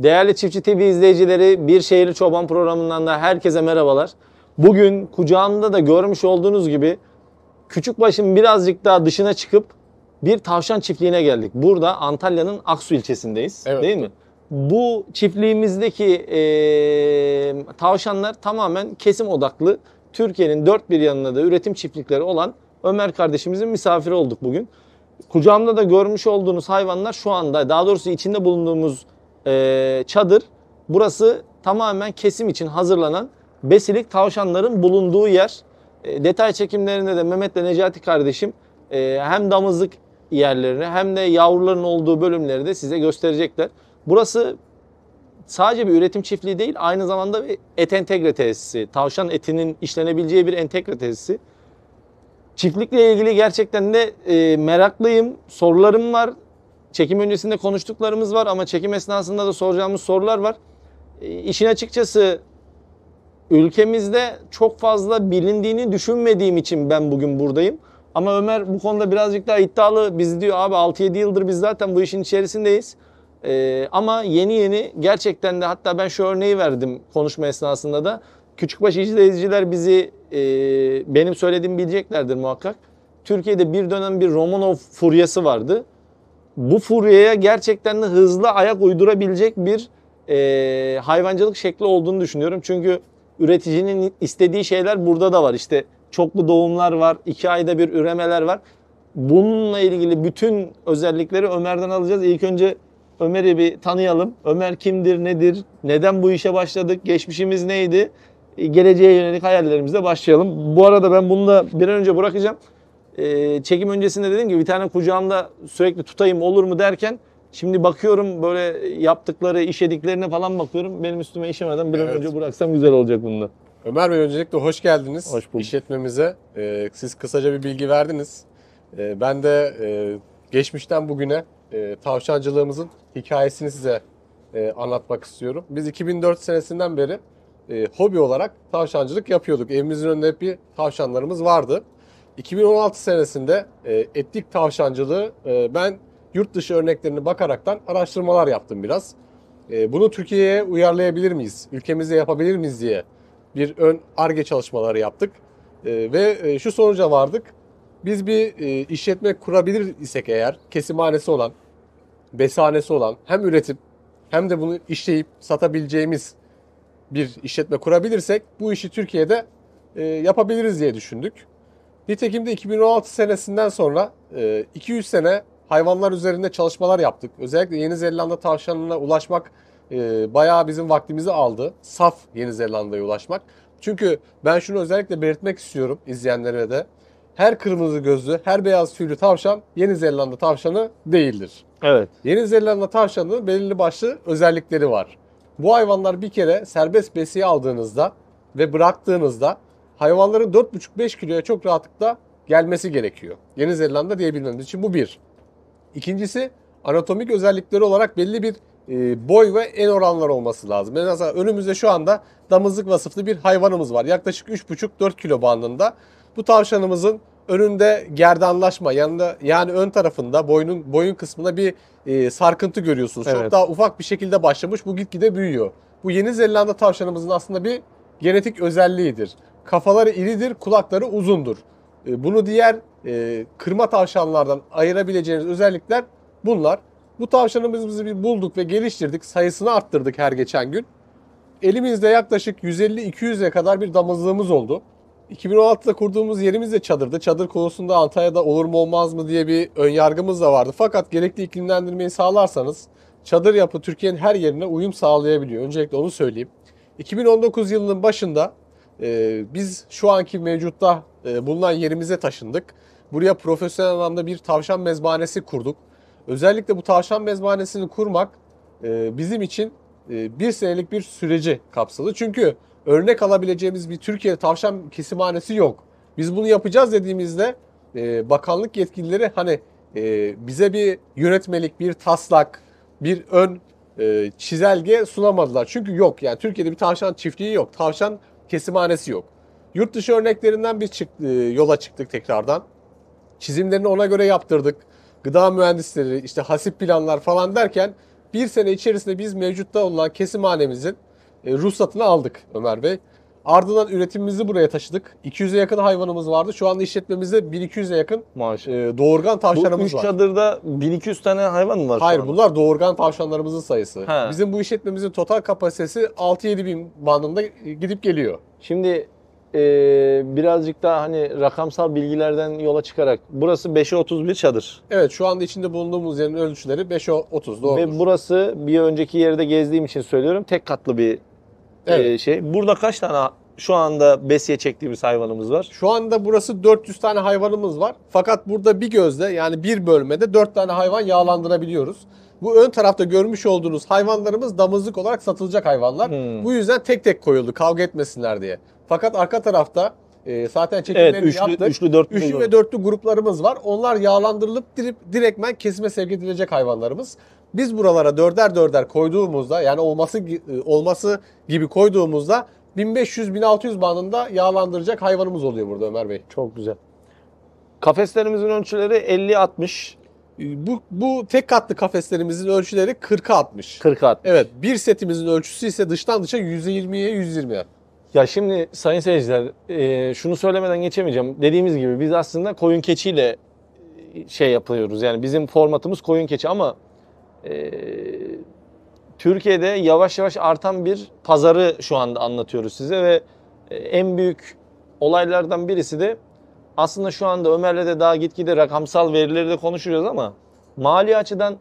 Değerli Çiftçi TV izleyicileri, Bir Şehirli Çoban programından da herkese merhabalar. Bugün kucağımda da görmüş olduğunuz gibi küçük başım birazcık daha dışına çıkıp bir tavşan çiftliğine geldik. Burada Antalya'nın Aksu ilçesindeyiz evet. değil mi? Bu çiftliğimizdeki e, tavşanlar tamamen kesim odaklı. Türkiye'nin dört bir yanında da üretim çiftlikleri olan Ömer kardeşimizin misafiri olduk bugün. Kucağımda da görmüş olduğunuz hayvanlar şu anda daha doğrusu içinde bulunduğumuz e, çadır. Burası tamamen kesim için hazırlanan besilik tavşanların bulunduğu yer. E, detay çekimlerinde de Mehmet ve Necati kardeşim e, hem damızlık yerlerini hem de yavruların olduğu bölümleri de size gösterecekler. Burası sadece bir üretim çiftliği değil aynı zamanda bir et entegre tesisi. Tavşan etinin işlenebileceği bir entegre tesisi. Çiftlikle ilgili gerçekten de e, meraklıyım. Sorularım var. Çekim öncesinde konuştuklarımız var ama çekim esnasında da soracağımız sorular var. E, işin açıkçası ülkemizde çok fazla bilindiğini düşünmediğim için ben bugün buradayım. Ama Ömer bu konuda birazcık daha iddialı. Biz diyor abi 6-7 yıldır biz zaten bu işin içerisindeyiz. Ee, ama yeni yeni gerçekten de hatta ben şu örneği verdim konuşma esnasında da. Küçükbaş izleyiciler bizi e, benim söylediğimi bileceklerdir muhakkak. Türkiye'de bir dönem bir Romanov furyası vardı bu furyaya gerçekten de hızlı ayak uydurabilecek bir e, hayvancılık şekli olduğunu düşünüyorum. Çünkü üreticinin istediği şeyler burada da var. İşte çoklu doğumlar var, iki ayda bir üremeler var. Bununla ilgili bütün özellikleri Ömer'den alacağız. İlk önce Ömer'i bir tanıyalım. Ömer kimdir, nedir, neden bu işe başladık, geçmişimiz neydi? E, geleceğe yönelik hayallerimizle başlayalım. Bu arada ben bunu da bir an önce bırakacağım e, çekim öncesinde dedim ki bir tane kucağımda sürekli tutayım olur mu derken Şimdi bakıyorum böyle yaptıkları, işediklerine falan bakıyorum. Benim üstüme işemeden bir an önce bıraksam güzel olacak bunda. Ömer Bey öncelikle hoş geldiniz hoş bulduk. işletmemize. Ee, siz kısaca bir bilgi verdiniz. Ee, ben de e, geçmişten bugüne e, tavşancılığımızın hikayesini size e, anlatmak istiyorum. Biz 2004 senesinden beri e, hobi olarak tavşancılık yapıyorduk. Evimizin önünde hep bir tavşanlarımız vardı. 2016 senesinde e, etnik tavşancılığı e, ben yurt dışı örneklerini bakaraktan araştırmalar yaptım biraz. E, bunu Türkiye'ye uyarlayabilir miyiz? Ülkemizde yapabilir miyiz diye bir ön arge çalışmaları yaptık. E, ve e, şu sonuca vardık. Biz bir e, işletme kurabilir isek eğer kesimhanesi olan, besanesi olan hem üretip hem de bunu işleyip satabileceğimiz bir işletme kurabilirsek bu işi Türkiye'de e, yapabiliriz diye düşündük. Nitekim de 2016 senesinden sonra 200 e, sene hayvanlar üzerinde çalışmalar yaptık. Özellikle Yeni Zelanda tavşanına ulaşmak e, bayağı bizim vaktimizi aldı. Saf Yeni Zelanda'ya ulaşmak. Çünkü ben şunu özellikle belirtmek istiyorum izleyenlere de. Her kırmızı gözlü, her beyaz tüylü tavşan Yeni Zelanda tavşanı değildir. Evet. Yeni Zelanda tavşanının belirli başlı özellikleri var. Bu hayvanlar bir kere serbest besiye aldığınızda ve bıraktığınızda hayvanların 4,5-5 kiloya çok rahatlıkla gelmesi gerekiyor. Yeni Zelanda diyebilmemiz için bu bir. İkincisi anatomik özellikleri olarak belli bir e, boy ve en oranlar olması lazım. mesela önümüzde şu anda damızlık vasıflı bir hayvanımız var. Yaklaşık 3,5-4 kilo bandında. Bu tavşanımızın önünde gerdanlaşma yanında yani ön tarafında boynun boyun kısmında bir e, sarkıntı görüyorsunuz. Evet. Çok daha ufak bir şekilde başlamış. Bu gitgide büyüyor. Bu Yeni Zelanda tavşanımızın aslında bir genetik özelliğidir. Kafaları iridir, kulakları uzundur. E, bunu diğer e, kırma tavşanlardan ayırabileceğiniz özellikler bunlar. Bu tavşanımızı bir bulduk ve geliştirdik. Sayısını arttırdık her geçen gün. Elimizde yaklaşık 150-200'e kadar bir damızlığımız oldu. 2016'da kurduğumuz yerimiz de çadırdı. Çadır konusunda Antalya'da olur mu olmaz mı diye bir ön yargımız da vardı. Fakat gerekli iklimlendirmeyi sağlarsanız çadır yapı Türkiye'nin her yerine uyum sağlayabiliyor. Öncelikle onu söyleyeyim. 2019 yılının başında e, biz şu anki mevcutta e, bulunan yerimize taşındık. Buraya profesyonel anlamda bir tavşan mezbanesi kurduk. Özellikle bu tavşan mezbanesini kurmak e, bizim için e, bir senelik bir süreci kapsadı. Çünkü örnek alabileceğimiz bir Türkiye tavşan kesimhanesi yok. Biz bunu yapacağız dediğimizde e, bakanlık yetkilileri hani e, bize bir yönetmelik, bir taslak, bir ön e, çizelge sunamadılar. Çünkü yok yani Türkiye'de bir tavşan çiftliği yok. Tavşan kesimhanesi yok. Yurt dışı örneklerinden bir çık, e, yola çıktık tekrardan. Çizimlerini ona göre yaptırdık. Gıda mühendisleri, işte hasip planlar falan derken bir sene içerisinde biz mevcutta olan kesimhanemizin e, ruhsatını aldık Ömer Bey. Ardından üretimimizi buraya taşıdık. 200'e yakın hayvanımız vardı. Şu anda işletmemizde 1200'e yakın Maşallah. e, doğurgan Bu tavşanımız üç var. çadırda 1200 tane hayvan mı var Hayır anda? bunlar doğurgan tavşanlarımızın sayısı. He. Bizim bu işletmemizin total kapasitesi 6-7 bin bandında gidip geliyor. Şimdi eee, birazcık daha hani rakamsal bilgilerden yola çıkarak burası 5'e 31 çadır. Evet şu anda içinde bulunduğumuz yerin ölçüleri 5'e 30 doğru. Ve burası bir önceki yerde gezdiğim için söylüyorum tek katlı bir ee, evet. E, şey. Burada kaç tane şu anda besiye çektiğimiz hayvanımız var? Şu anda burası 400 tane hayvanımız var. Fakat burada bir gözle yani bir bölmede 4 tane hayvan yağlandırabiliyoruz. Bu ön tarafta görmüş olduğunuz hayvanlarımız damızlık olarak satılacak hayvanlar. Hmm. Bu yüzden tek tek koyuldu kavga etmesinler diye. Fakat arka tarafta e, zaten çekimlerini evet, üçlü, yaptık. Üçlü, dörtlü, üçlü ve dörtlü gruplarımız var. Onlar yağlandırılıp direkt direktmen kesime sevk edilecek hayvanlarımız. Biz buralara dörder dörder koyduğumuzda yani olması e, olması gibi koyduğumuzda 1500-1600 bandında yağlandıracak hayvanımız oluyor burada Ömer Bey. Çok güzel. Kafeslerimizin ölçüleri 50-60. E, bu, bu tek katlı kafeslerimizin ölçüleri 40'a 60. 40'a 60. Evet bir setimizin ölçüsü ise dıştan dışa %20'ye 120 Ya şimdi sayın seyirciler e, şunu söylemeden geçemeyeceğim. Dediğimiz gibi biz aslında koyun keçiyle şey yapıyoruz. Yani bizim formatımız koyun keçi ama e, Türkiye'de yavaş yavaş artan bir pazarı şu anda anlatıyoruz size ve e, en büyük olaylardan birisi de aslında şu anda Ömer'le de daha gitgide rakamsal verileri de konuşuyoruz ama mali açıdan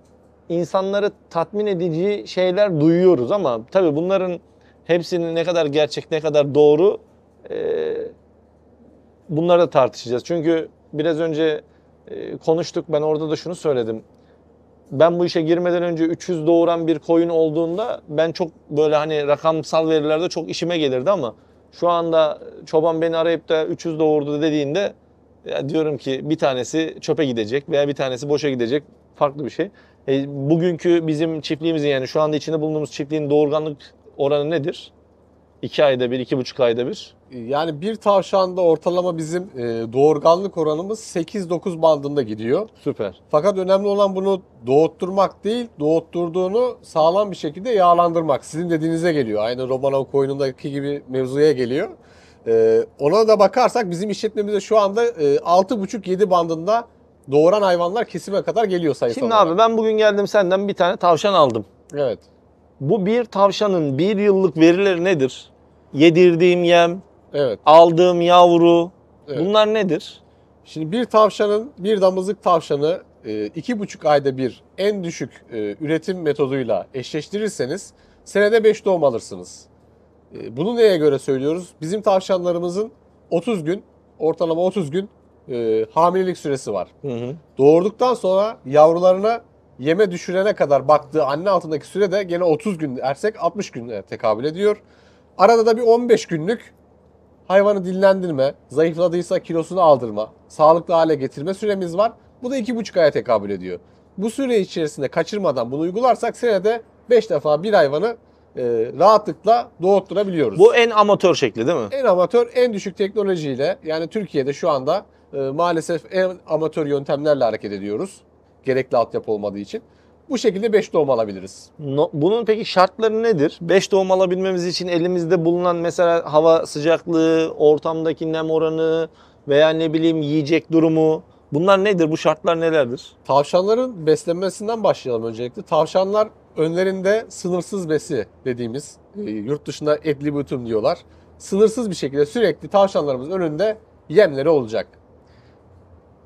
insanları tatmin edici şeyler duyuyoruz ama tabii bunların hepsinin ne kadar gerçek ne kadar doğru e, bunları da tartışacağız. Çünkü biraz önce e, konuştuk ben orada da şunu söyledim ben bu işe girmeden önce 300 doğuran bir coin olduğunda ben çok böyle hani rakamsal verilerde çok işime gelirdi ama şu anda çoban beni arayıp da 300 doğurdu dediğinde ya diyorum ki bir tanesi çöpe gidecek veya bir tanesi boşa gidecek farklı bir şey. E, bugünkü bizim çiftliğimizin yani şu anda içinde bulunduğumuz çiftliğin doğurganlık oranı nedir? 2 ayda bir, 2,5 ayda bir. Yani bir tavşanda ortalama bizim e, doğurganlık oranımız 8-9 bandında gidiyor. Süper. Fakat önemli olan bunu doğutturmak değil, doğutturduğunu sağlam bir şekilde yağlandırmak. Sizin dediğinize geliyor. Aynı Romanov koyunundaki gibi mevzuya geliyor. E, ona da bakarsak bizim işletmemizde şu anda e, 6,5-7 bandında doğuran hayvanlar kesime kadar geliyor sayısal Şimdi olarak. abi ben bugün geldim senden bir tane tavşan aldım. Evet. Bu bir tavşanın bir yıllık verileri nedir? Yedirdiğim yem, Evet. Aldığım yavru. Evet. Bunlar nedir? Şimdi bir tavşanın, bir damızlık tavşanı e, iki buçuk ayda bir en düşük e, üretim metoduyla eşleştirirseniz senede 5 doğum alırsınız. E, bunu neye göre söylüyoruz? Bizim tavşanlarımızın 30 gün, ortalama 30 gün e, hamilelik süresi var. Hı hı. Doğurduktan sonra yavrularına yeme düşürene kadar baktığı anne altındaki süre de gene 30 gün ersek 60 güne tekabül ediyor. Arada da bir 15 günlük hayvanı dinlendirme, zayıfladıysa kilosunu aldırma, sağlıklı hale getirme süremiz var. Bu da 2,5 aya tekabül ediyor. Bu süre içerisinde kaçırmadan bunu uygularsak senede 5 defa bir hayvanı e, rahatlıkla doğurtturabiliyoruz. Bu en amatör şekli değil mi? En amatör, en düşük teknolojiyle yani Türkiye'de şu anda e, maalesef en amatör yöntemlerle hareket ediyoruz. Gerekli altyapı olmadığı için. Bu şekilde 5 doğum alabiliriz. No, bunun peki şartları nedir? 5 doğum alabilmemiz için elimizde bulunan mesela hava sıcaklığı, ortamdaki nem oranı veya ne bileyim yiyecek durumu bunlar nedir? Bu şartlar nelerdir? Tavşanların beslenmesinden başlayalım öncelikle. Tavşanlar önlerinde sınırsız besi dediğimiz e, yurt dışında etli bütün diyorlar. Sınırsız bir şekilde sürekli tavşanlarımız önünde yemleri olacak.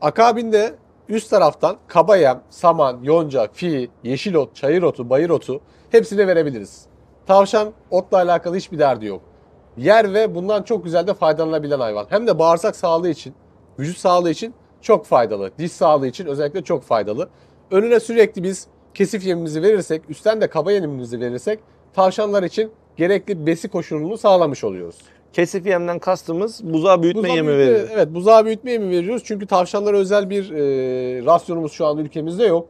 Akabinde Üst taraftan kabayem, saman, yonca, fi, yeşil ot, çayır otu, bayır otu hepsini verebiliriz. Tavşan otla alakalı hiçbir derdi yok. Yer ve bundan çok güzel de faydalanabilen hayvan. Hem de bağırsak sağlığı için, vücut sağlığı için çok faydalı. Diş sağlığı için özellikle çok faydalı. Önüne sürekli biz kesif yemimizi verirsek, üstten de kaba yemimizi verirsek tavşanlar için gerekli besi koşulunu sağlamış oluyoruz. Kesif yemden kastımız buzağa büyütme buzağa yemi büyütme, Evet buzağa büyütme yemi veriyoruz. Çünkü tavşanlara özel bir e, rasyonumuz şu an ülkemizde yok.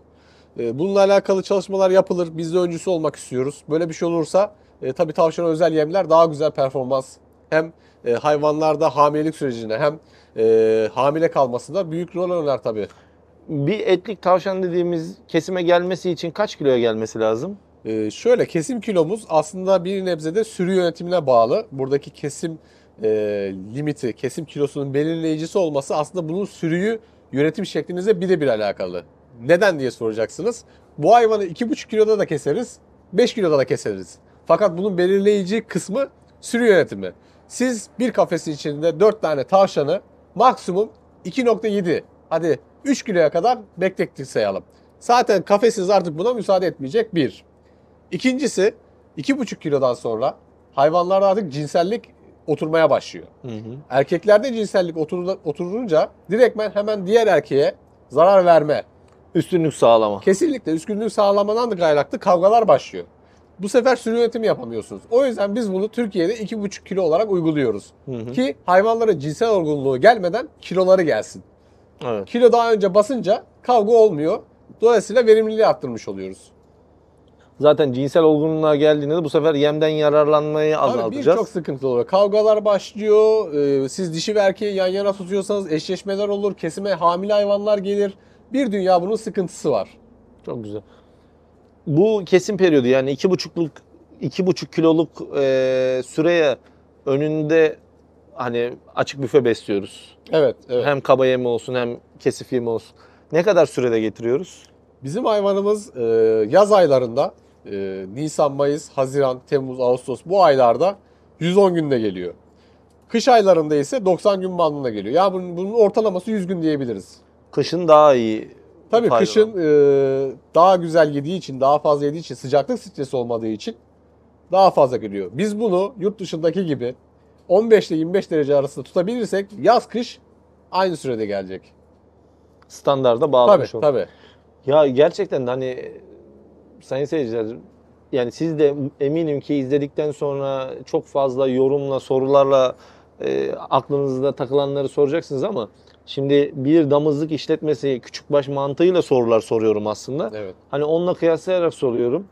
E, bununla alakalı çalışmalar yapılır. Biz de öncüsü olmak istiyoruz. Böyle bir şey olursa e, tabii tavşana özel yemler daha güzel performans hem e, hayvanlarda hamilelik sürecine hem e, hamile kalmasında büyük rol oynar tabii. Bir etlik tavşan dediğimiz kesime gelmesi için kaç kiloya gelmesi lazım? Ee, şöyle kesim kilomuz aslında bir nebzede sürü yönetimine bağlı. Buradaki kesim e, limiti, kesim kilosunun belirleyicisi olması aslında bunun sürüyü yönetim şeklinize bir de bir alakalı. Neden diye soracaksınız. Bu hayvanı 2,5 kiloda da keseriz, 5 kiloda da keseriz. Fakat bunun belirleyici kısmı sürü yönetimi. Siz bir kafesin içinde 4 tane tavşanı maksimum 2.7 hadi 3 kiloya kadar beklettik sayalım. Zaten kafesiniz artık buna müsaade etmeyecek bir. İkincisi 2,5 kilodan sonra hayvanlarda artık cinsellik oturmaya başlıyor. Hı hı. Erkeklerde cinsellik oturur, oturunca direktmen hemen diğer erkeğe zarar verme. Üstünlük sağlama. Kesinlikle üstünlük sağlamadan da kaynaklı kavgalar başlıyor. Bu sefer sürü yönetimi yapamıyorsunuz. O yüzden biz bunu Türkiye'de 2,5 kilo olarak uyguluyoruz. Hı hı. Ki hayvanlara cinsel olgunluğu gelmeden kiloları gelsin. Evet. Kilo daha önce basınca kavga olmuyor. Dolayısıyla verimliliği arttırmış oluyoruz. Zaten cinsel olgunluğa geldiğinde de bu sefer yemden yararlanmayı azaltacağız. Tabii birçok sıkıntı oluyor. Kavgalar başlıyor. E, siz dişi ve erkeği yan yana tutuyorsanız eşleşmeler olur. Kesime hamile hayvanlar gelir. Bir dünya bunun sıkıntısı var. Çok güzel. Bu kesim periyodu yani iki buçukluk iki buçuk kiloluk e, süreye önünde hani açık büfe besliyoruz. Evet, evet. Hem kaba yemi olsun hem kesif yemi olsun. Ne kadar sürede getiriyoruz? Bizim hayvanımız e, yaz aylarında e, Nisan, Mayıs, Haziran, Temmuz, Ağustos bu aylarda 110 günde geliyor. Kış aylarında ise 90 gün bandına geliyor. Yani bunun, bunun ortalaması 100 gün diyebiliriz. Kışın daha iyi. Tabii faydalı. kışın e, daha güzel yediği için, daha fazla yediği için, sıcaklık stresi olmadığı için daha fazla geliyor. Biz bunu yurt dışındaki gibi 15 ile 25 derece arasında tutabilirsek yaz kış aynı sürede gelecek. Standarda bağlı. tabii, olur. Tabii. Ya gerçekten de hani sayın seyirciler yani siz de eminim ki izledikten sonra çok fazla yorumla, sorularla e, aklınızda takılanları soracaksınız ama şimdi bir damızlık işletmesi küçük baş mantığıyla sorular soruyorum aslında. Evet. Hani onunla kıyaslayarak soruyorum.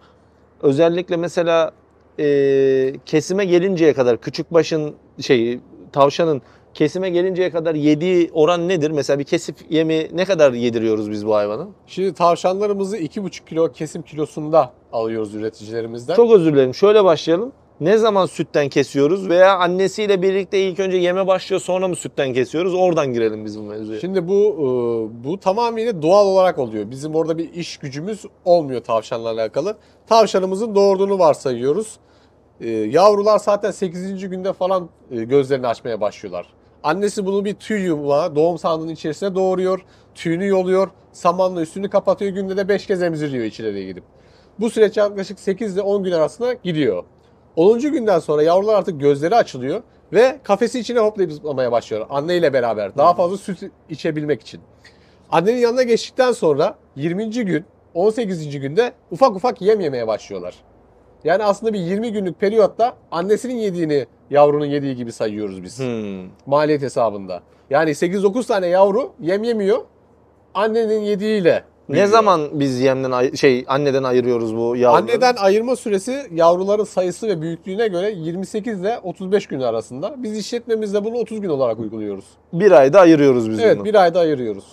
Özellikle mesela e, kesime gelinceye kadar küçük başın şey tavşanın kesime gelinceye kadar yediği oran nedir? Mesela bir kesip yemi ne kadar yediriyoruz biz bu hayvana? Şimdi tavşanlarımızı 2,5 kilo kesim kilosunda alıyoruz üreticilerimizden. Çok özür dilerim. Şöyle başlayalım. Ne zaman sütten kesiyoruz veya annesiyle birlikte ilk önce yeme başlıyor sonra mı sütten kesiyoruz? Oradan girelim biz bu mevzuya. Şimdi bu e, bu tamamıyla doğal olarak oluyor. Bizim orada bir iş gücümüz olmuyor tavşanla alakalı. Tavşanımızın doğurduğunu varsayıyoruz. E, yavrular zaten 8. günde falan e, gözlerini açmaya başlıyorlar. Annesi bunu bir tüy yuva doğum sandığının içerisine doğuruyor. Tüyünü yoluyor. Samanla üstünü kapatıyor. Günde de 5 kez emziriyor içeriye gidip. Bu süreç yaklaşık 8 ile 10 gün arasında gidiyor. 10. günden sonra yavrular artık gözleri açılıyor ve kafesi içine hoplayıp zıplamaya başlıyor. Anne ile beraber daha fazla süt içebilmek için. Annenin yanına geçtikten sonra 20. gün 18. günde ufak ufak yem yemeye başlıyorlar. Yani aslında bir 20 günlük periyotta annesinin yediğini yavrunun yediği gibi sayıyoruz biz. Hmm. Maliyet hesabında. Yani 8-9 tane yavru yem yemiyor. Annenin yediğiyle Bilmiyorum. Ne zaman biz yemden şey anneden ayırıyoruz bu yavruları? Anneden ayırma süresi yavruların sayısı ve büyüklüğüne göre 28 ile 35 gün arasında. Biz işletmemizde bunu 30 gün olarak uyguluyoruz. Bir ayda ayırıyoruz biz evet, bunu. Evet bir ayda ayırıyoruz.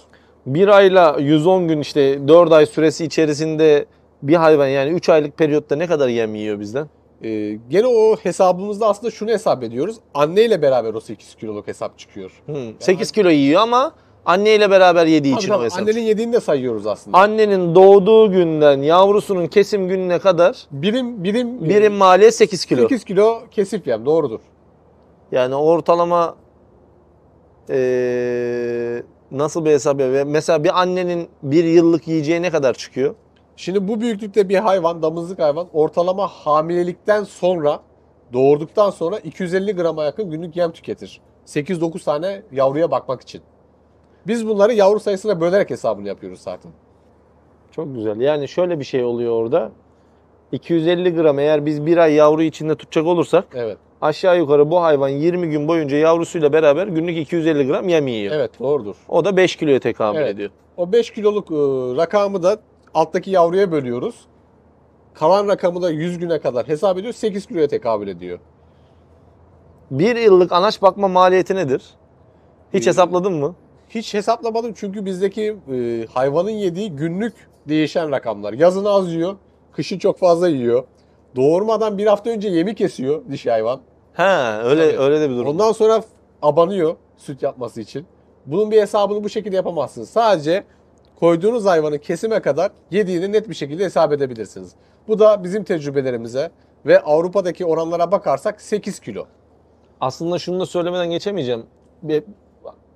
Bir ayla 110 gün işte 4 ay süresi içerisinde bir hayvan yani 3 aylık periyotta ne kadar yem yiyor bizden? Ee, gene o hesabımızda aslında şunu hesap ediyoruz. Anneyle beraber o 8 kiloluk hesap çıkıyor. Hmm. Yani 8 kilo yiyor ama anneyle beraber yediği Abi için tamam, o hesap. Annenin yediğini de sayıyoruz aslında. Annenin doğduğu günden yavrusunun kesim gününe kadar birim birim birim maliye 8 kilo. 8 kilo kesip yem doğrudur. Yani ortalama ee, nasıl bir hesap yapıyor? Mesela bir annenin bir yıllık yiyeceği ne kadar çıkıyor? Şimdi bu büyüklükte bir hayvan, damızlık hayvan ortalama hamilelikten sonra doğurduktan sonra 250 grama yakın günlük yem tüketir. 8-9 tane yavruya bakmak için. Biz bunları yavru sayısına bölerek hesabını yapıyoruz zaten. Çok güzel. Yani şöyle bir şey oluyor orada. 250 gram eğer biz bir ay yavru içinde tutacak olursak Evet. aşağı yukarı bu hayvan 20 gün boyunca yavrusuyla beraber günlük 250 gram yem yiyor. Evet doğrudur. O da 5 kiloya tekabül Evet. ediyor. O 5 kiloluk ıı, rakamı da Alttaki yavruya bölüyoruz. Kalan rakamı da 100 güne kadar hesap ediyor. 8 kiloya tekabül ediyor. Bir yıllık anaç bakma maliyeti nedir? Hiç Ee, hesapladın mı? Hiç hesaplamadım çünkü bizdeki e, hayvanın yediği günlük değişen rakamlar. Yazın az yiyor, kışı çok fazla yiyor. Doğurmadan bir hafta önce yemi kesiyor dişi hayvan. He, öyle Tabii. öyle de bir durum. Ondan sonra abanıyor süt yapması için. Bunun bir hesabını bu şekilde yapamazsınız. Sadece koyduğunuz hayvanın kesime kadar yediğini net bir şekilde hesap edebilirsiniz. Bu da bizim tecrübelerimize ve Avrupa'daki oranlara bakarsak 8 kilo. Aslında şunu da söylemeden geçemeyeceğim. Bir,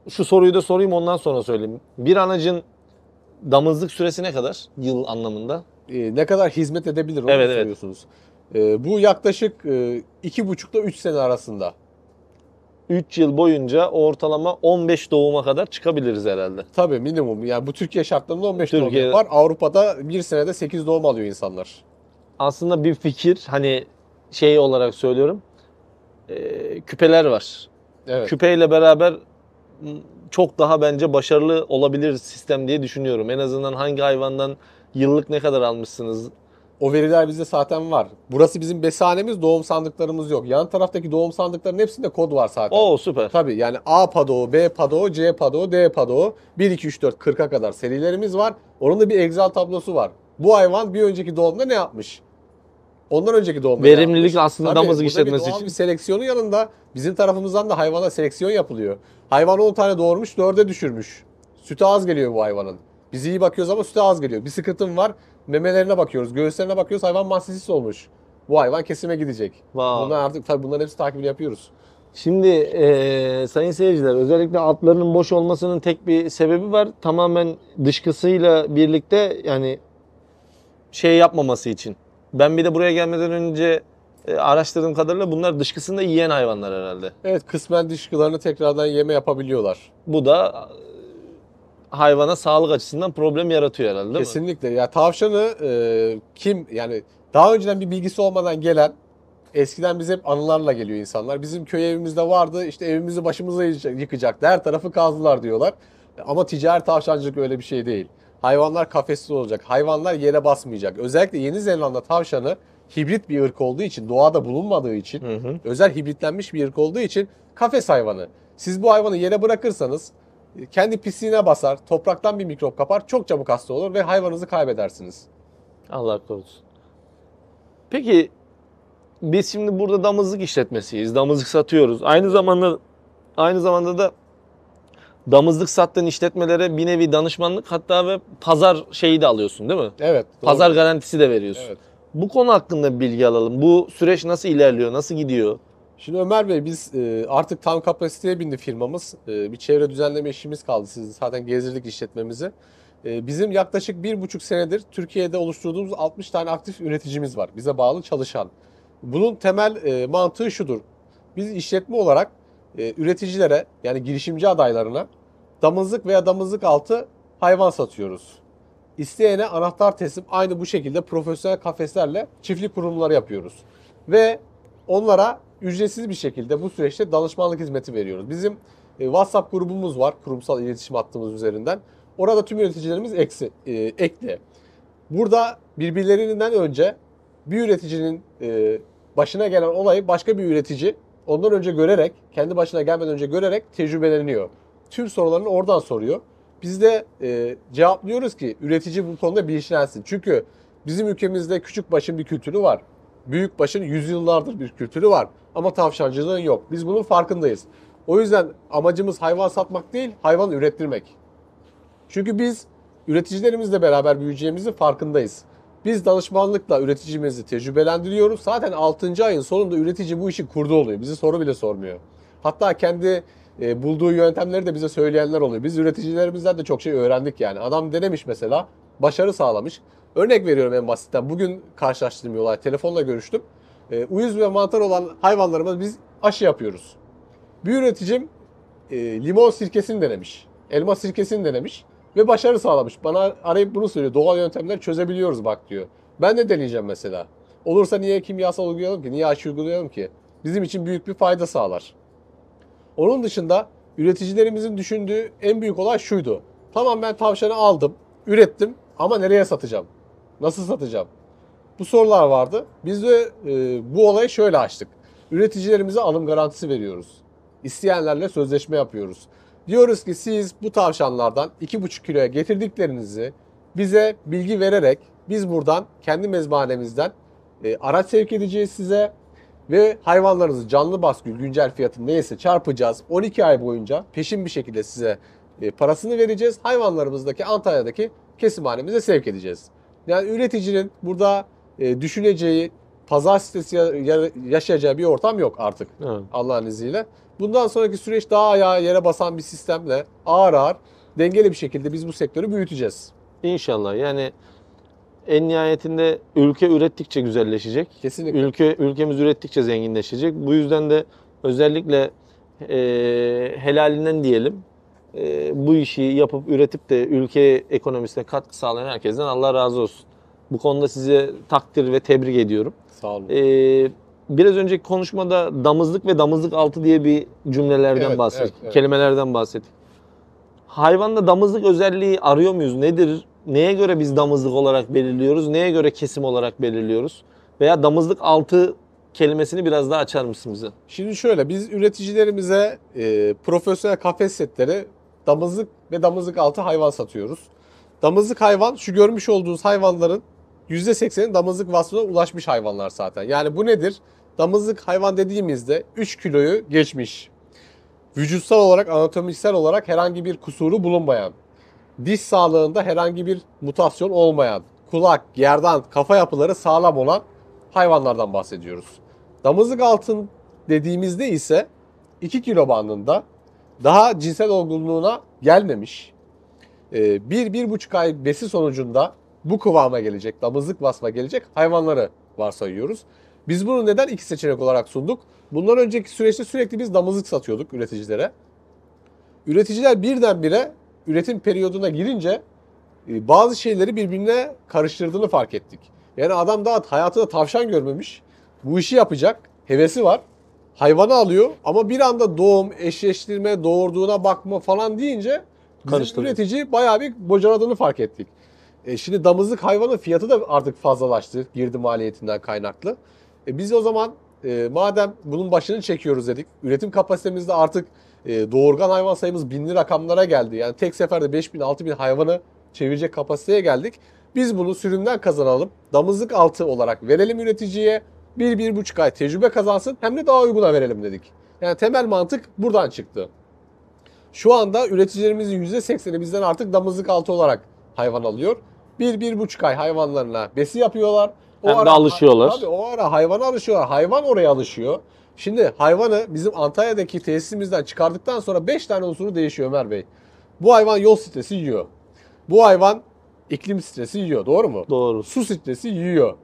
şu soruyu da sorayım ondan sonra söyleyeyim. Bir anacın damızlık süresi ne kadar yıl anlamında? Ee, ne kadar hizmet edebilir onu evet, soruyorsunuz. Evet. Ee, bu yaklaşık 2,5 ile 3 sene arasında. 3 yıl boyunca ortalama 15 doğuma kadar çıkabiliriz herhalde. Tabii minimum. Yani bu Türkiye şartlarında 15 Türkiye... doğum var. Avrupa'da bir senede 8 doğum alıyor insanlar. Aslında bir fikir hani şey olarak söylüyorum. küpeler var. Evet. Küpeyle beraber çok daha bence başarılı olabilir sistem diye düşünüyorum. En azından hangi hayvandan yıllık ne kadar almışsınız, o veriler bizde zaten var. Burası bizim besanemiz, doğum sandıklarımız yok. Yan taraftaki doğum sandıklarının hepsinde kod var zaten. Oo süper. Tabii yani A padoğu, B padoğu, C padoğu, D padoğu 1, 2, 3, 4, 40'a kadar serilerimiz var. Onun da bir Excel tablosu var. Bu hayvan bir önceki doğumda ne yapmış? Ondan önceki doğumda ne Verimlilik yapmış? aslında Tabii, damızlık burada bir doğal için. bir seleksiyonun yanında bizim tarafımızdan da hayvana seleksiyon yapılıyor. Hayvan 10 tane doğurmuş, 4'e düşürmüş. Sütü az geliyor bu hayvanın. Biz iyi bakıyoruz ama sütü az geliyor. Bir sıkıntım var memelerine bakıyoruz, göğüslerine bakıyoruz. Hayvan mastitis olmuş. Bu hayvan kesime gidecek. Wow. Bunlar artık tabii bunların hepsi takibini yapıyoruz. Şimdi e, sayın seyirciler özellikle atların boş olmasının tek bir sebebi var. Tamamen dışkısıyla birlikte yani şey yapmaması için. Ben bir de buraya gelmeden önce e, araştırdığım kadarıyla bunlar dışkısında da yiyen hayvanlar herhalde. Evet kısmen dışkılarını tekrardan yeme yapabiliyorlar. Bu da hayvana sağlık açısından problem yaratıyor herhalde değil mi? Kesinlikle. Ya tavşanı e, kim yani daha önceden bir bilgisi olmadan gelen eskiden biz hep anılarla geliyor insanlar. Bizim köy evimizde vardı işte evimizi başımıza yıkacak, Her tarafı kazdılar diyorlar. Ama ticari tavşancılık öyle bir şey değil. Hayvanlar kafesli olacak. Hayvanlar yere basmayacak. Özellikle Yeni Zelanda tavşanı hibrit bir ırk olduğu için, doğada bulunmadığı için, hı hı. özel hibritlenmiş bir ırk olduğu için kafes hayvanı. Siz bu hayvanı yere bırakırsanız e, kendi pisliğine basar, topraktan bir mikrop kapar, çok çabuk hasta olur ve hayvanınızı kaybedersiniz. Allah korusun. Peki biz şimdi burada damızlık işletmesiyiz. Damızlık satıyoruz. Aynı zamanda aynı zamanda da damızlık sattığın işletmelere bir nevi danışmanlık hatta ve pazar şeyi de alıyorsun değil mi? Evet. Doğru. Pazar garantisi de veriyorsun. Evet. Bu konu hakkında bilgi alalım. Bu süreç nasıl ilerliyor? Nasıl gidiyor? Şimdi Ömer Bey biz e, artık tam kapasiteye bindi firmamız. E, bir çevre düzenleme işimiz kaldı. Siz zaten gezdirdik işletmemizi. E, bizim yaklaşık bir buçuk senedir Türkiye'de oluşturduğumuz 60 tane aktif üreticimiz var. Bize bağlı çalışan. Bunun temel mantığı şudur. Biz işletme olarak üreticilere yani girişimci adaylarına damızlık veya damızlık altı hayvan satıyoruz. İsteyene anahtar teslim aynı bu şekilde profesyonel kafeslerle çiftlik kurumları yapıyoruz. Ve onlara ücretsiz bir şekilde bu süreçte danışmanlık hizmeti veriyoruz. Bizim e, WhatsApp grubumuz var kurumsal iletişim hattımız üzerinden. Orada tüm yöneticilerimiz eksi, e, ekli. Burada birbirlerinden önce bir üreticinin e, başına gelen olayı başka bir üretici ondan önce görerek, kendi başına gelmeden önce görerek tecrübeleniyor. Tüm sorularını oradan soruyor. Biz de e, cevaplıyoruz ki üretici bu konuda bilinçlensin. Çünkü bizim ülkemizde küçük başın bir kültürü var. Büyük başın yüzyıllardır bir kültürü var ama tavşancılığın yok. Biz bunun farkındayız. O yüzden amacımız hayvan satmak değil, hayvan ürettirmek. Çünkü biz üreticilerimizle beraber büyüyeceğimizin farkındayız. Biz danışmanlıkla üreticimizi tecrübelendiriyoruz. Zaten 6. ayın sonunda üretici bu işi kurdu oluyor. Bizi soru bile sormuyor. Hatta kendi e, bulduğu yöntemleri de bize söyleyenler oluyor. Biz üreticilerimizden de çok şey öğrendik yani. Adam denemiş mesela, başarı sağlamış. Örnek veriyorum en basitten. Bugün karşılaştığım bir olay. Telefonla görüştüm. Ee, uyuz ve mantar olan hayvanlarımız biz aşı yapıyoruz. Bir üreticim e, limon sirkesini denemiş. Elma sirkesini denemiş ve başarı sağlamış. Bana arayıp bunu söylüyor. Doğal yöntemler çözebiliyoruz bak diyor. Ben de deneyeceğim mesela. Olursa niye kimyasal uygulayalım ki? Niye aşı uygulayalım ki? Bizim için büyük bir fayda sağlar. Onun dışında üreticilerimizin düşündüğü en büyük olay şuydu. Tamam ben tavşanı aldım, ürettim ama nereye satacağım? Nasıl satacağım? Bu sorular vardı. Biz de e, bu olayı şöyle açtık. Üreticilerimize alım garantisi veriyoruz. İsteyenlerle sözleşme yapıyoruz. Diyoruz ki siz bu tavşanlardan 2,5 kiloya getirdiklerinizi bize bilgi vererek biz buradan kendi mezbahanemizden e, araç sevk edeceğiz size ve hayvanlarınızı canlı baskül güncel fiyatı neyse çarpacağız. 12 ay boyunca peşin bir şekilde size e, parasını vereceğiz. Hayvanlarımızdaki Antalya'daki kesimhanemize sevk edeceğiz. Yani üreticinin burada e, düşüneceği, pazar sitesi yaşayacağı bir ortam yok artık evet. Allah'ın izniyle. Bundan sonraki süreç daha ayağa yere basan bir sistemle ağır ağır dengeli bir şekilde biz bu sektörü büyüteceğiz. İnşallah yani en nihayetinde ülke ürettikçe güzelleşecek. Kesinlikle. Ülke ülkemiz ürettikçe zenginleşecek. Bu yüzden de özellikle e, helalinden diyelim e, bu işi yapıp üretip de ülke ekonomisine katkı sağlayan herkesten Allah razı olsun. Bu konuda size takdir ve tebrik ediyorum. Sağ olun. Ee, biraz önceki konuşmada damızlık ve damızlık altı diye bir cümlelerden evet, bahsettik, evet, evet. kelimelerden bahsettik. Hayvanda damızlık özelliği arıyor muyuz? Nedir? Neye göre biz damızlık olarak belirliyoruz? Neye göre kesim olarak belirliyoruz? Veya damızlık altı kelimesini biraz daha açar mısın bize? Şimdi şöyle biz üreticilerimize e, profesyonel kafes setleri damızlık ve damızlık altı hayvan satıyoruz. Damızlık hayvan şu görmüş olduğunuz hayvanların %80'i damızlık vasfına ulaşmış hayvanlar zaten. Yani bu nedir? Damızlık hayvan dediğimizde 3 kiloyu geçmiş. Vücutsal olarak, anatomisel olarak herhangi bir kusuru bulunmayan. Diş sağlığında herhangi bir mutasyon olmayan. Kulak, gerdan, kafa yapıları sağlam olan hayvanlardan bahsediyoruz. Damızlık altın dediğimizde ise 2 kilo bandında daha cinsel olgunluğuna gelmemiş. 1-1,5 ay besi sonucunda bu kıvama gelecek, damızlık vasfa gelecek hayvanları varsayıyoruz. Biz bunu neden iki seçenek olarak sunduk? Bundan önceki süreçte sürekli biz damızlık satıyorduk üreticilere. Üreticiler birdenbire üretim periyoduna girince e, bazı şeyleri birbirine karıştırdığını fark ettik. Yani adam daha hayatında tavşan görmemiş. Bu işi yapacak. Hevesi var. Hayvanı alıyor ama bir anda doğum, eşleştirme, doğurduğuna bakma falan deyince bizim üretici bayağı bir bocaladığını fark ettik. E, şimdi damızlık hayvanın fiyatı da artık fazlalaştı girdi maliyetinden kaynaklı. E, biz o zaman e, madem bunun başını çekiyoruz dedik, üretim kapasitemizde artık e, doğurgan hayvan sayımız binli rakamlara geldi. Yani tek seferde 5000 6000 hayvanı çevirecek kapasiteye geldik. Biz bunu sürümden kazanalım. Damızlık altı olarak verelim üreticiye. 1-1,5 ay tecrübe kazansın hem de daha uyguna verelim dedik. Yani temel mantık buradan çıktı. Şu anda üreticilerimizin %80'i bizden artık damızlık altı olarak hayvan alıyor bir, bir buçuk ay hayvanlarına besi yapıyorlar. O Hem de alışıyorlar. Tabii o ara hayvana alışıyorlar. Hayvan oraya alışıyor. Şimdi hayvanı bizim Antalya'daki tesisimizden çıkardıktan sonra 5 tane unsuru değişiyor Ömer Bey. Bu hayvan yol stresi yiyor. Bu hayvan iklim stresi yiyor. Doğru mu? Doğru. Su stresi yiyor.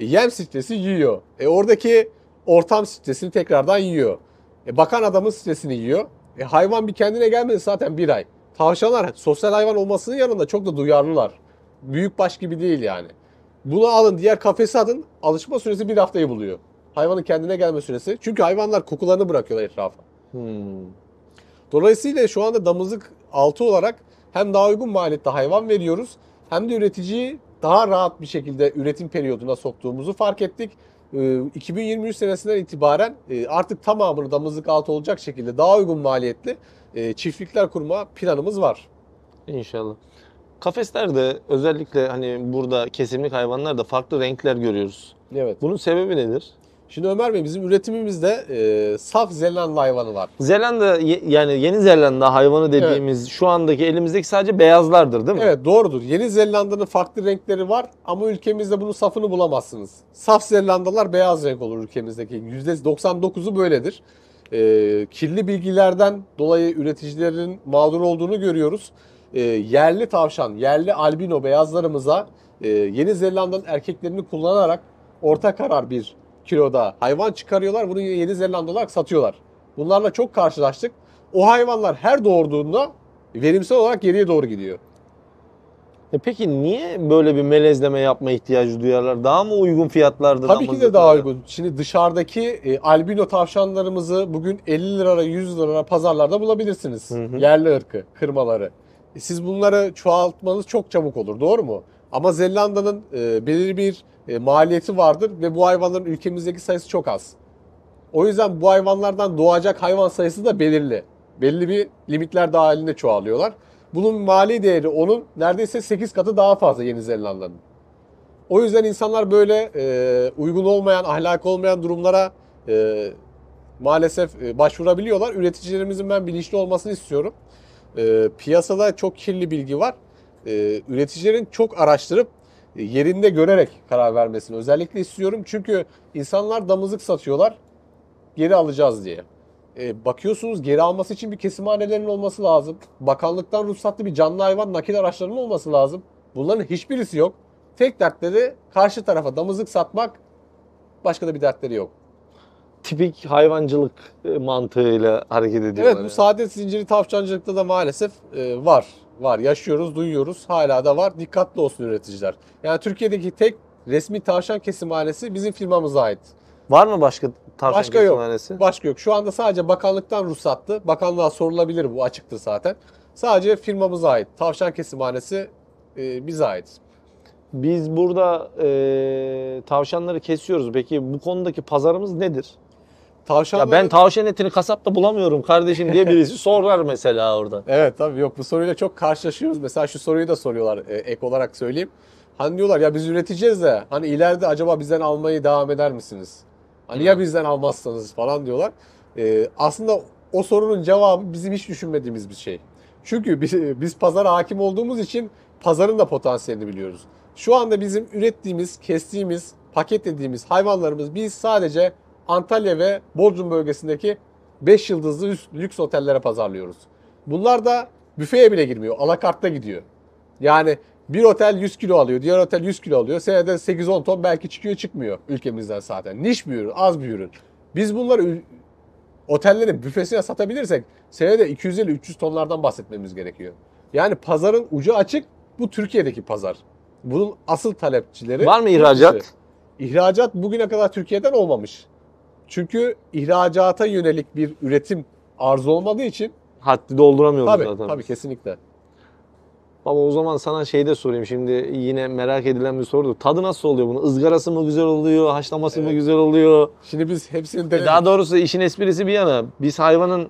E, yem stresi yiyor. E, oradaki ortam stresini tekrardan yiyor. E, bakan adamın stresini yiyor. E, hayvan bir kendine gelmedi zaten bir ay. Tavşanlar sosyal hayvan olmasının yanında çok da duyarlılar büyük baş gibi değil yani. Bunu alın diğer kafese atın. Alışma süresi bir haftayı buluyor. Hayvanın kendine gelme süresi. Çünkü hayvanlar kokularını bırakıyorlar etrafa. Hmm. Dolayısıyla şu anda damızlık altı olarak hem daha uygun maliyette hayvan veriyoruz hem de üreticiyi daha rahat bir şekilde üretim periyoduna soktuğumuzu fark ettik. 2023 ee, senesinden itibaren e, artık tamamını damızlık altı olacak şekilde daha uygun maliyetli e, çiftlikler kurma planımız var. İnşallah. Kafeslerde özellikle hani burada kesimlik hayvanlarda farklı renkler görüyoruz. Evet. Bunun sebebi nedir? Şimdi Ömer Bey bizim üretimimizde e, saf Zelanda hayvanı var. Zelanda yani Yeni Zelanda hayvanı dediğimiz şu andaki elimizdeki sadece beyazlardır değil mi? Evet doğrudur. Yeni Zelanda'nın farklı renkleri var ama ülkemizde bunun safını bulamazsınız. Saf Zelandalar beyaz renk olur ülkemizdeki. %99'u böyledir. E, kirli bilgilerden dolayı üreticilerin mağdur olduğunu görüyoruz e, yerli tavşan, yerli albino beyazlarımıza e, Yeni Zelanda'nın erkeklerini kullanarak orta karar bir kiloda hayvan çıkarıyorlar. Bunu Yeni Zelanda olarak satıyorlar. Bunlarla çok karşılaştık. O hayvanlar her doğurduğunda verimsel olarak geriye doğru gidiyor. E peki niye böyle bir melezleme yapma ihtiyacı duyarlar? Daha mı uygun fiyatlardır? Tabii ki de daha uygun. Şimdi dışarıdaki e, albino tavşanlarımızı bugün 50 liraya 100 liraya pazarlarda bulabilirsiniz. Hı hı. Yerli ırkı, kırmaları. E, siz bunları çoğaltmanız çok çabuk olur doğru mu? Ama Zelanda'nın e, belirli bir e, maliyeti vardır ve bu hayvanların ülkemizdeki sayısı çok az. O yüzden bu hayvanlardan doğacak hayvan sayısı da belirli. Belli bir limitler dahilinde çoğalıyorlar. Bunun mali değeri onun neredeyse 8 katı daha fazla Yeni Zelanda'nın. O yüzden insanlar böyle e, uygun olmayan, ahlak olmayan durumlara e, maalesef e, başvurabiliyorlar. Üreticilerimizin ben bilinçli olmasını istiyorum e, piyasada çok kirli bilgi var. E, üreticilerin çok araştırıp e, yerinde görerek karar vermesini özellikle istiyorum. Çünkü insanlar damızlık satıyorlar geri alacağız diye. E, bakıyorsunuz geri alması için bir kesimhanelerinin olması lazım. Bakanlıktan ruhsatlı bir canlı hayvan nakil araçlarının olması lazım. Bunların hiçbirisi yok. Tek dertleri karşı tarafa damızlık satmak başka da bir dertleri yok tipik hayvancılık e, mantığıyla hareket ediyorlar. Evet bu yani. saadet zinciri tavşancılıkta da maalesef e, var. Var. Yaşıyoruz, duyuyoruz. Hala da var. Dikkatli olsun üreticiler. Yani Türkiye'deki tek resmi tavşan kesimhanesi bizim firmamıza ait. Var mı başka tavşan başka kesimhanesi? Yok. Başka yok. Şu anda sadece bakanlıktan ruhsattı. Bakanlığa sorulabilir bu açıktır zaten. Sadece firmamıza ait. Tavşan kesimhanesi e, bize ait. Biz burada e, tavşanları kesiyoruz. Peki bu konudaki pazarımız nedir? Tavşan ya ben tavşan etini kasapta bulamıyorum kardeşim diye birisi sorar mesela orada. Evet tabii yok bu soruyla çok karşılaşıyoruz. Mesela şu soruyu da soruyorlar e, ek olarak söyleyeyim. Hani diyorlar ya biz üreteceğiz de hani ileride acaba bizden almayı devam eder misiniz? Hani hmm. ya bizden almazsanız falan diyorlar. E, aslında o sorunun cevabı bizim hiç düşünmediğimiz bir şey. Çünkü biz, biz pazara hakim olduğumuz için pazarın da potansiyelini biliyoruz. Şu anda bizim ürettiğimiz, kestiğimiz, paketlediğimiz hayvanlarımız biz sadece Antalya ve Bodrum bölgesindeki 5 yıldızlı lüks otellere pazarlıyoruz. Bunlar da büfeye bile girmiyor. Alakartta gidiyor. Yani bir otel 100 kilo alıyor, diğer otel 100 kilo alıyor. Senede 8-10 ton belki çıkıyor çıkmıyor ülkemizden zaten. Niş bir ürün, az bir ürün. Biz bunları otellerin büfesine satabilirsek senede 250-300 tonlardan bahsetmemiz gerekiyor. Yani pazarın ucu açık. Bu Türkiye'deki pazar. Bunun asıl talepçileri... Var mı ihracat? Türkçe. İhracat bugüne kadar Türkiye'den olmamış. Çünkü ihracata yönelik bir üretim arz olmadığı için haddi dolduramıyoruz tabii, zaten. Tabii kesinlikle. Baba o zaman sana şey de sorayım şimdi yine merak edilen bir soru. Tadı nasıl oluyor bunun? Izgarası mı güzel oluyor? Haşlaması evet. mı güzel oluyor? Şimdi biz hepsini denedik. Daha doğrusu işin esprisi bir yana biz hayvanın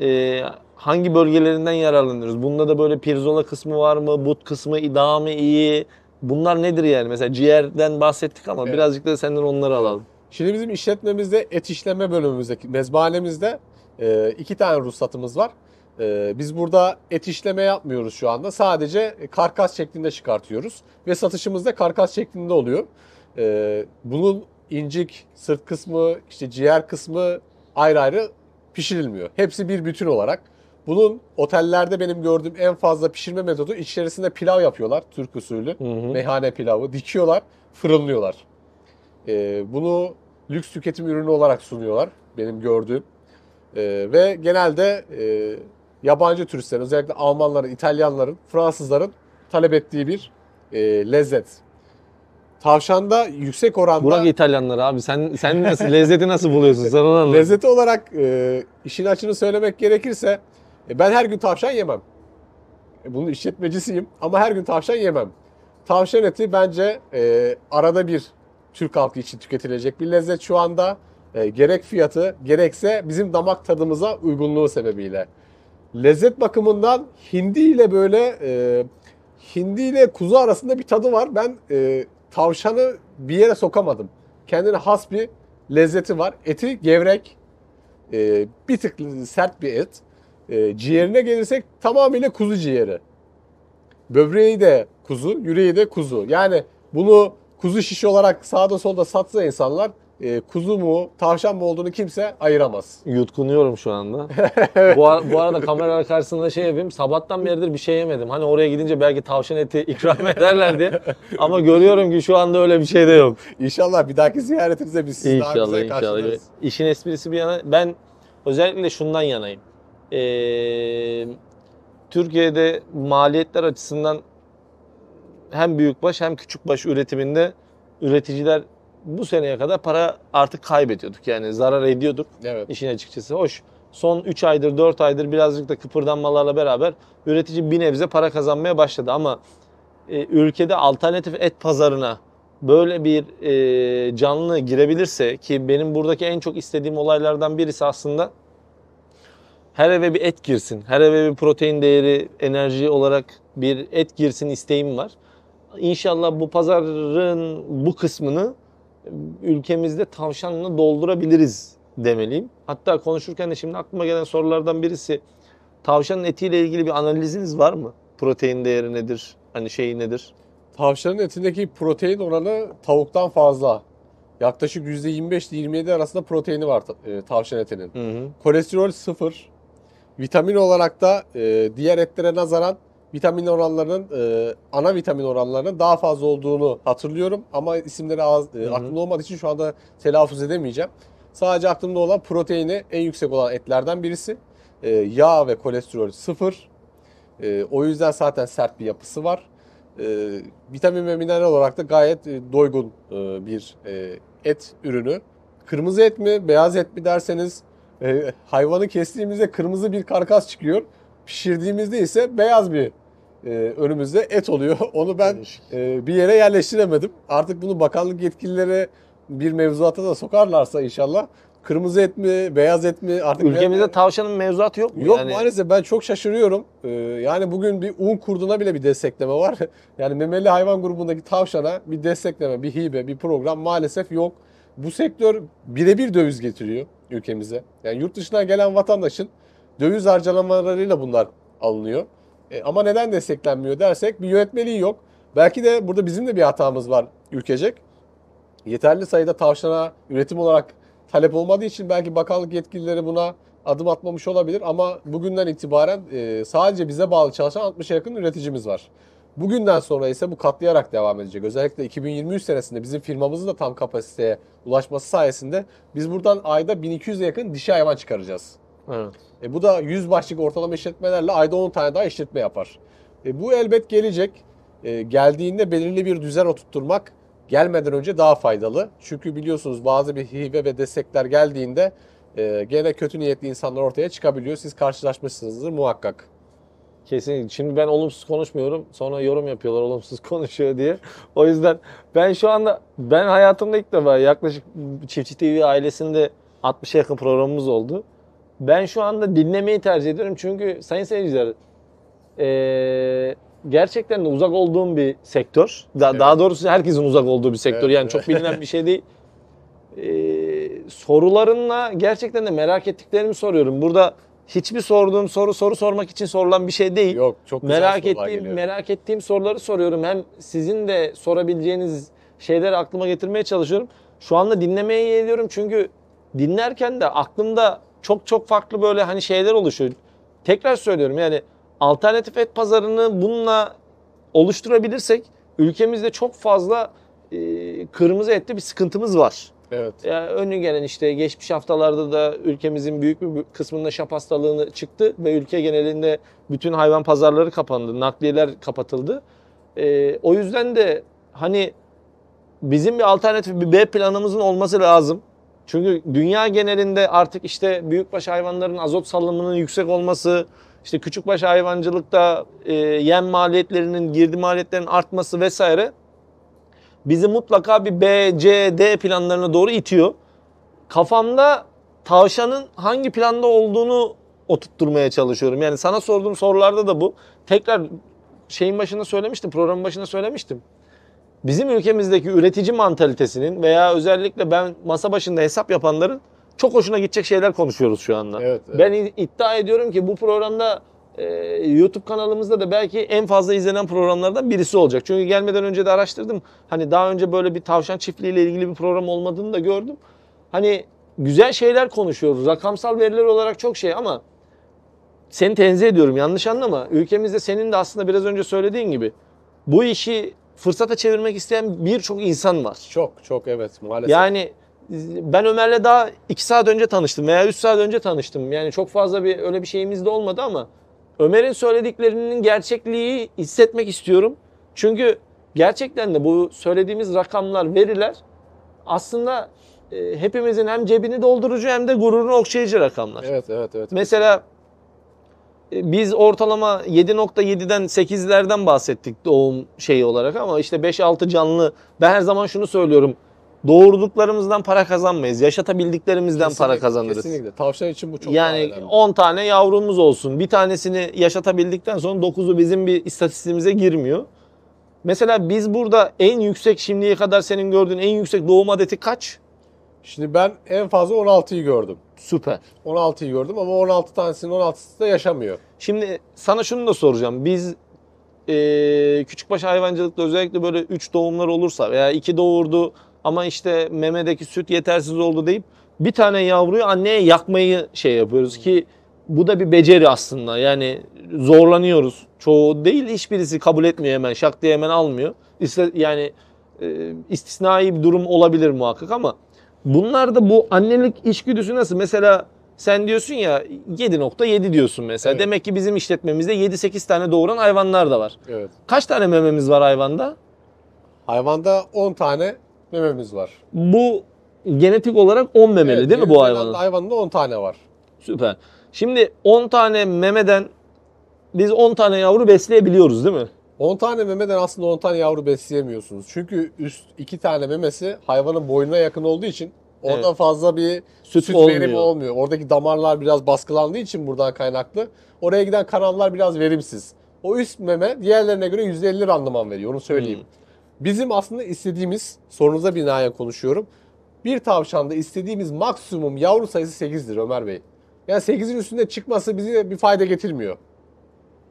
e, hangi bölgelerinden yararlanıyoruz? Bunda da böyle pirzola kısmı var mı? But kısmı daha mı iyi? Bunlar nedir yani? Mesela ciğerden bahsettik ama evet. birazcık da senden onları alalım. Şimdi bizim işletmemizde et işleme bölümümüzdeki mezbahanemizde e, iki tane ruhsatımız var. E, biz burada et işleme yapmıyoruz şu anda. Sadece karkas şeklinde çıkartıyoruz ve satışımız da karkas şeklinde oluyor. E, bunun incik, sırt kısmı, işte ciğer kısmı ayrı ayrı pişirilmiyor. Hepsi bir bütün olarak. Bunun otellerde benim gördüğüm en fazla pişirme metodu içerisinde pilav yapıyorlar. Türk usulü. Hı hı. Meyhane pilavı. Dikiyorlar, fırınlıyorlar. Ee, bunu lüks tüketim ürünü olarak sunuyorlar benim gördüğüm. E, ve genelde e, yabancı turistlerin özellikle Almanların, İtalyanların, Fransızların talep ettiği bir e, lezzet. Tavşanda yüksek oranda... Burak İtalyanlar abi sen sen nasıl, lezzeti nasıl buluyorsun sen onu Lezzeti olarak e, işin açını söylemek gerekirse e, ben her gün tavşan yemem. E, bunun işletmecisiyim ama her gün tavşan yemem. Tavşan eti bence e, arada bir Türk halkı için tüketilecek bir lezzet şu anda. E, gerek fiyatı gerekse bizim damak tadımıza uygunluğu sebebiyle. Lezzet bakımından hindi ile böyle e, hindi ile kuzu arasında bir tadı var. Ben e, tavşanı bir yere sokamadım. Kendine has bir lezzeti var. Eti gevrek, e, bir tık sert bir et. E, ciğerine gelirsek tamamıyla kuzu ciğeri. Böbreği de kuzu, yüreği de kuzu. Yani bunu kuzu şiş olarak sağda solda satsa insanlar e, kuzu mu tavşan mı olduğunu kimse ayıramaz. Yutkunuyorum şu anda. bu, bu arada kamera karşısında şey yapayım. Sabahtan beridir bir şey yemedim. Hani oraya gidince belki tavşan eti ikram ederler diye. Ama görüyorum ki şu anda öyle bir şey de yok. İnşallah bir dahaki ziyaretimize biz sizi daha İnşallah güzel inşallah. karşılarız. İşin esprisi bir yana. Ben özellikle şundan yanayım. Ee, Türkiye'de maliyetler açısından hem büyükbaş hem küçükbaş üretiminde üreticiler bu seneye kadar para artık kaybediyorduk. Yani zarar ediyorduk evet. işin açıkçası. Hoş son 3 aydır 4 aydır birazcık da kıpırdanmalarla beraber üretici bir nebze para kazanmaya başladı ama e, ülkede alternatif et pazarına böyle bir e, canlı girebilirse ki benim buradaki en çok istediğim olaylardan birisi aslında her eve bir et girsin. Her eve bir protein değeri, enerji olarak bir et girsin isteğim var. İnşallah bu pazarın bu kısmını ülkemizde tavşanla doldurabiliriz demeliyim. Hatta konuşurken de şimdi aklıma gelen sorulardan birisi tavşanın etiyle ilgili bir analiziniz var mı? Protein değeri nedir? Hani şeyi nedir? Tavşanın etindeki protein oranı tavuktan fazla. Yaklaşık %25 ile 27 arasında proteini var e, tavşan etinin. Hı hı. Kolesterol sıfır. Vitamin olarak da e, diğer etlere nazaran vitamin oranlarının e, ana vitamin oranlarının daha fazla olduğunu hatırlıyorum ama isimleri az e, aklımda olmadığı için şu anda telaffuz edemeyeceğim. Sadece aklımda olan proteini en yüksek olan etlerden birisi. E, yağ ve kolesterol sıfır. E, o yüzden zaten sert bir yapısı var. E, vitamin ve mineral olarak da gayet e, doygun e, bir e, et ürünü. Kırmızı et mi, beyaz et mi derseniz e, hayvanı kestiğimizde kırmızı bir karkas çıkıyor. Pişirdiğimizde ise beyaz bir e, önümüzde et oluyor. Onu ben e, bir yere yerleştiremedim. Artık bunu bakanlık yetkililere bir mevzuata da sokarlarsa inşallah kırmızı et mi, beyaz et mi artık ülkemizde yani, tavşanın mevzuatı yok mu? Yok yani? maalesef ben çok şaşırıyorum. Ee, yani bugün bir un kurduna bile bir destekleme var. Yani memeli hayvan grubundaki tavşana bir destekleme, bir hibe, bir program maalesef yok. Bu sektör birebir döviz getiriyor ülkemize. Yani yurt dışına gelen vatandaşın döviz harcamalarıyla bunlar alınıyor. E, ama neden desteklenmiyor dersek bir yönetmeliği yok. Belki de burada bizim de bir hatamız var ülkecek. Yeterli sayıda tavşana üretim olarak talep olmadığı için belki bakanlık yetkilileri buna adım atmamış olabilir ama bugünden itibaren e, sadece bize bağlı çalışan 60'a yakın üreticimiz var. Bugünden sonra ise bu katlayarak devam edecek. Özellikle 2023 senesinde bizim firmamızın da tam kapasiteye ulaşması sayesinde biz buradan ayda 1200'e yakın dişi hayvan çıkaracağız. Evet. E bu da 100 başlık ortalama işletmelerle ayda 10 tane daha işletme yapar. E bu elbet gelecek. E geldiğinde belirli bir düzen oturtturmak gelmeden önce daha faydalı. Çünkü biliyorsunuz bazı bir hibe ve destekler geldiğinde e, gene kötü niyetli insanlar ortaya çıkabiliyor. Siz karşılaşmışsınızdır muhakkak. Kesin. Şimdi ben olumsuz konuşmuyorum. Sonra yorum yapıyorlar olumsuz konuşuyor diye. O yüzden ben şu anda ben hayatımda ilk defa yaklaşık Çiftçi TV ailesinde 60'a yakın programımız oldu. Ben şu anda dinlemeyi tercih ediyorum çünkü sayın seyirciler ee, gerçekten de uzak olduğum bir sektör. Daha, evet. daha doğrusu herkesin uzak olduğu bir sektör. Evet. Yani çok bilinen bir şey değil. Ee, sorularınla gerçekten de merak ettiklerimi soruyorum. Burada hiçbir sorduğum soru soru sormak için sorulan bir şey değil. Yok, çok güzel merak ettiğim geliyor. merak ettiğim soruları soruyorum. Hem sizin de sorabileceğiniz şeyleri aklıma getirmeye çalışıyorum. Şu anda dinlemeye geliyorum çünkü dinlerken de aklımda çok çok farklı böyle hani şeyler oluşuyor. Tekrar söylüyorum yani alternatif et pazarını bununla oluşturabilirsek ülkemizde çok fazla e, kırmızı etli bir sıkıntımız var. Evet. Yani önü gelen işte geçmiş haftalarda da ülkemizin büyük bir kısmında şap hastalığını çıktı ve ülke genelinde bütün hayvan pazarları kapandı, nakliyeler kapatıldı. E, o yüzden de hani bizim bir alternatif bir B planımızın olması lazım. Çünkü dünya genelinde artık işte büyükbaş hayvanların azot salımının yüksek olması, işte küçükbaş hayvancılıkta e, yem maliyetlerinin, girdi maliyetlerinin artması vesaire bizi mutlaka bir B, C, D planlarına doğru itiyor. Kafamda tavşanın hangi planda olduğunu oturtturmaya çalışıyorum. Yani sana sorduğum sorularda da bu. Tekrar şeyin başında söylemiştim, programın başında söylemiştim bizim ülkemizdeki üretici mantalitesinin veya özellikle ben masa başında hesap yapanların çok hoşuna gidecek şeyler konuşuyoruz şu anda. Evet, evet. Ben iddia ediyorum ki bu programda e, YouTube kanalımızda da belki en fazla izlenen programlardan birisi olacak. Çünkü gelmeden önce de araştırdım. Hani daha önce böyle bir tavşan çiftliğiyle ilgili bir program olmadığını da gördüm. Hani güzel şeyler konuşuyoruz. Rakamsal veriler olarak çok şey ama seni tenzih ediyorum yanlış anlama. Ülkemizde senin de aslında biraz önce söylediğin gibi bu işi fırsata çevirmek isteyen birçok insan var. Çok çok evet maalesef. Yani ben Ömer'le daha 2 saat önce tanıştım veya 3 saat önce tanıştım. Yani çok fazla bir öyle bir şeyimiz de olmadı ama Ömer'in söylediklerinin gerçekliği hissetmek istiyorum. Çünkü gerçekten de bu söylediğimiz rakamlar, veriler aslında e, hepimizin hem cebini doldurucu hem de gururunu okşayıcı rakamlar. Evet, evet, evet. Mesela biz ortalama 7.7'den 8'lerden bahsettik doğum şeyi olarak ama işte 5-6 canlı ben her zaman şunu söylüyorum. Doğurduklarımızdan para kazanmayız. Yaşatabildiklerimizden Kesinlikle, para kazanırız. Kesinlikle. Tavşan için bu çok Yani 10 tane yavrumuz olsun. Bir tanesini yaşatabildikten sonra 9'u bizim bir istatistiğimize girmiyor. Mesela biz burada en yüksek şimdiye kadar senin gördüğün en yüksek doğum adeti kaç? Şimdi ben en fazla 16'yı gördüm. Süper. 16'yı gördüm ama 16 tanesinin 16'sı da yaşamıyor. Şimdi sana şunu da soracağım. Biz e, küçükbaş hayvancılıkta özellikle böyle 3 doğumlar olursa veya 2 doğurdu ama işte memedeki süt yetersiz oldu deyip bir tane yavruyu anneye yakmayı şey yapıyoruz ki bu da bir beceri aslında. Yani zorlanıyoruz. Çoğu değil hiçbirisi kabul etmiyor hemen. Şak diye hemen almıyor. İşte yani e, istisnai bir durum olabilir muhakkak ama bunlarda bu annelik işgüdüsü nasıl? Mesela sen diyorsun ya 7.7 diyorsun mesela. Evet. Demek ki bizim işletmemizde 7-8 tane doğuran hayvanlar da var. Evet. Kaç tane mememiz var hayvanda? Hayvanda 10 tane mememiz var. Bu genetik olarak 10 memeli evet, değil mi bu hayvanın? Hayvanda 10 tane var. Süper. Şimdi 10 tane memeden biz 10 tane yavru besleyebiliyoruz değil mi? 10 tane memeden aslında 10 tane yavru besleyemiyorsunuz. Çünkü üst 2 tane memesi hayvanın boynuna yakın olduğu için Orada evet. fazla bir süt, süt olmuyor. verimi olmuyor. Oradaki damarlar biraz baskılandığı için buradan kaynaklı. Oraya giden kanallar biraz verimsiz. O üst meme diğerlerine göre 150 randıman veriyor onu söyleyeyim. Hmm. Bizim aslında istediğimiz sorunuza binaen konuşuyorum. Bir tavşanda istediğimiz maksimum yavru sayısı 8'dir Ömer Bey. Yani 8'in üstünde çıkması bize bir fayda getirmiyor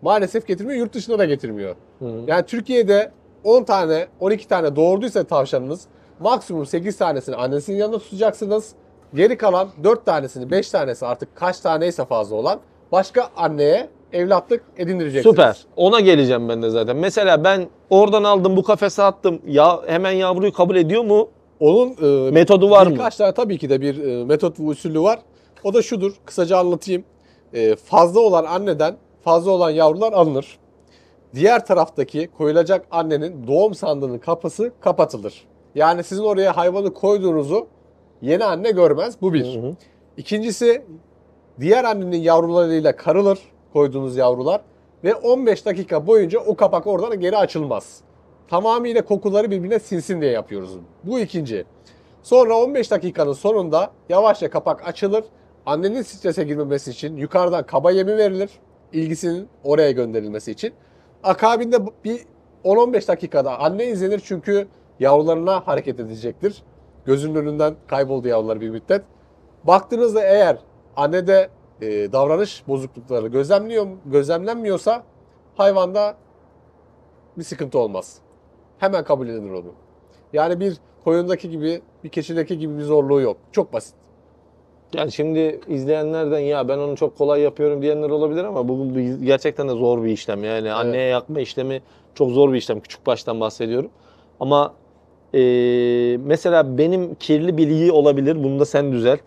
maalesef getirmiyor. Yurt dışına da getirmiyor. Hı. Yani Türkiye'de 10 tane, 12 tane doğurduysa tavşanınız maksimum 8 tanesini annesinin yanında tutacaksınız. Geri kalan 4 tanesini, 5 tanesi artık kaç taneyse fazla olan başka anneye evlatlık edindireceksiniz. Süper. Ona geleceğim ben de zaten. Mesela ben oradan aldım bu kafese attım. Ya hemen yavruyu kabul ediyor mu? Onun e, metodu var birkaç mı? Birkaç tane tabii ki de bir e, metot ve usulü var. O da şudur. Kısaca anlatayım. E, fazla olan anneden fazla olan yavrular alınır. Diğer taraftaki koyulacak annenin doğum sandığının kapısı kapatılır. Yani sizin oraya hayvanı koyduğunuzu yeni anne görmez. Bu bir. Hı hı. İkincisi diğer annenin yavrularıyla karılır koyduğunuz yavrular ve 15 dakika boyunca o kapak oradan geri açılmaz. Tamamıyla kokuları birbirine sinsin diye yapıyoruz. Bu ikinci. Sonra 15 dakikanın sonunda yavaşça kapak açılır. Annenin strese girmemesi için yukarıdan kaba yemi verilir ilgisinin oraya gönderilmesi için. Akabinde bir 10-15 dakikada anne izlenir çünkü yavrularına hareket edecektir. Gözünün önünden kayboldu yavrular bir müddet. Baktığınızda eğer annede e, davranış bozuklukları gözlemliyor, gözlemlenmiyorsa hayvanda bir sıkıntı olmaz. Hemen kabul edilir onu. Yani bir koyundaki gibi, bir keçideki gibi bir zorluğu yok. Çok basit. Yani şimdi izleyenlerden ya ben onu çok kolay yapıyorum diyenler olabilir ama bu gerçekten de zor bir işlem. Yani anneye yakma işlemi çok zor bir işlem. Küçük baştan bahsediyorum. Ama e, mesela benim kirli bilgi olabilir. Bunu da sen düzelt.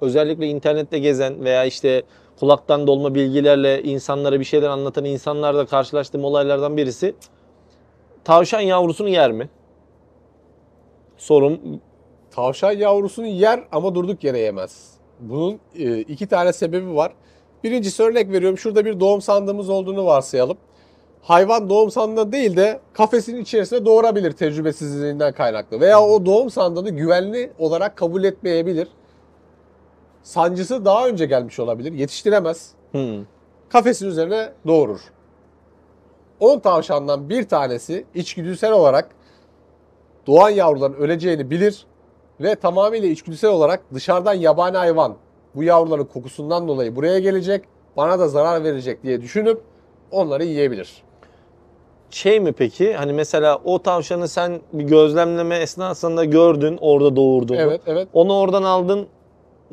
Özellikle internette gezen veya işte kulaktan dolma bilgilerle insanlara bir şeyler anlatan insanlarla karşılaştığım olaylardan birisi tavşan yavrusunu yer mi? Sorum Tavşan yavrusunu yer ama durduk yere yemez. Bunun e, iki tane sebebi var. Birincisi örnek veriyorum şurada bir doğum sandığımız olduğunu varsayalım. Hayvan doğum sandığı değil de kafesin içerisine doğurabilir tecrübesizliğinden kaynaklı. Veya o doğum sandığını güvenli olarak kabul etmeyebilir. Sancısı daha önce gelmiş olabilir. Yetiştiremez. Hmm. Kafesin üzerine doğurur. 10 tavşandan bir tanesi içgüdüsel olarak doğan yavruların öleceğini bilir ve tamamıyla içgüdüsel olarak dışarıdan yabani hayvan bu yavruların kokusundan dolayı buraya gelecek, bana da zarar verecek diye düşünüp onları yiyebilir. Şey mi peki hani mesela o tavşanı sen bir gözlemleme esnasında gördün orada doğurduğunu. Evet evet. Onu oradan aldın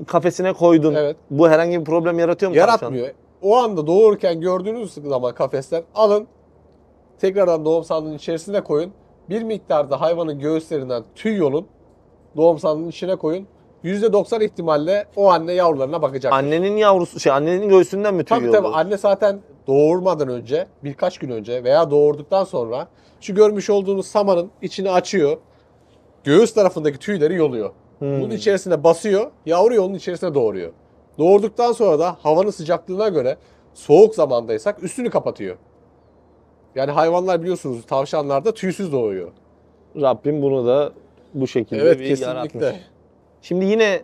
kafesine koydun. Evet. Bu herhangi bir problem yaratıyor mu? Yaratmıyor. Tavşan? O anda doğururken gördüğünüz zaman kafesten alın tekrardan doğum sandığının içerisine koyun. Bir miktarda hayvanın göğüslerinden tüy yolun doğum sandığının içine koyun. %90 ihtimalle o anne yavrularına bakacak. Annenin yavrusu şey annenin göğsünden mi tüyüyor? Tabii tabii anne zaten doğurmadan önce birkaç gün önce veya doğurduktan sonra şu görmüş olduğunuz samanın içini açıyor. Göğüs tarafındaki tüyleri yoluyor. Hmm. Bunun içerisine basıyor. Yavruyu onun içerisine doğuruyor. Doğurduktan sonra da havanın sıcaklığına göre soğuk zamandaysak üstünü kapatıyor. Yani hayvanlar biliyorsunuz tavşanlarda tüysüz doğuyor. Rabbim bunu da bu şekilde evet, bir kesinlikle. yaratmış. Şimdi yine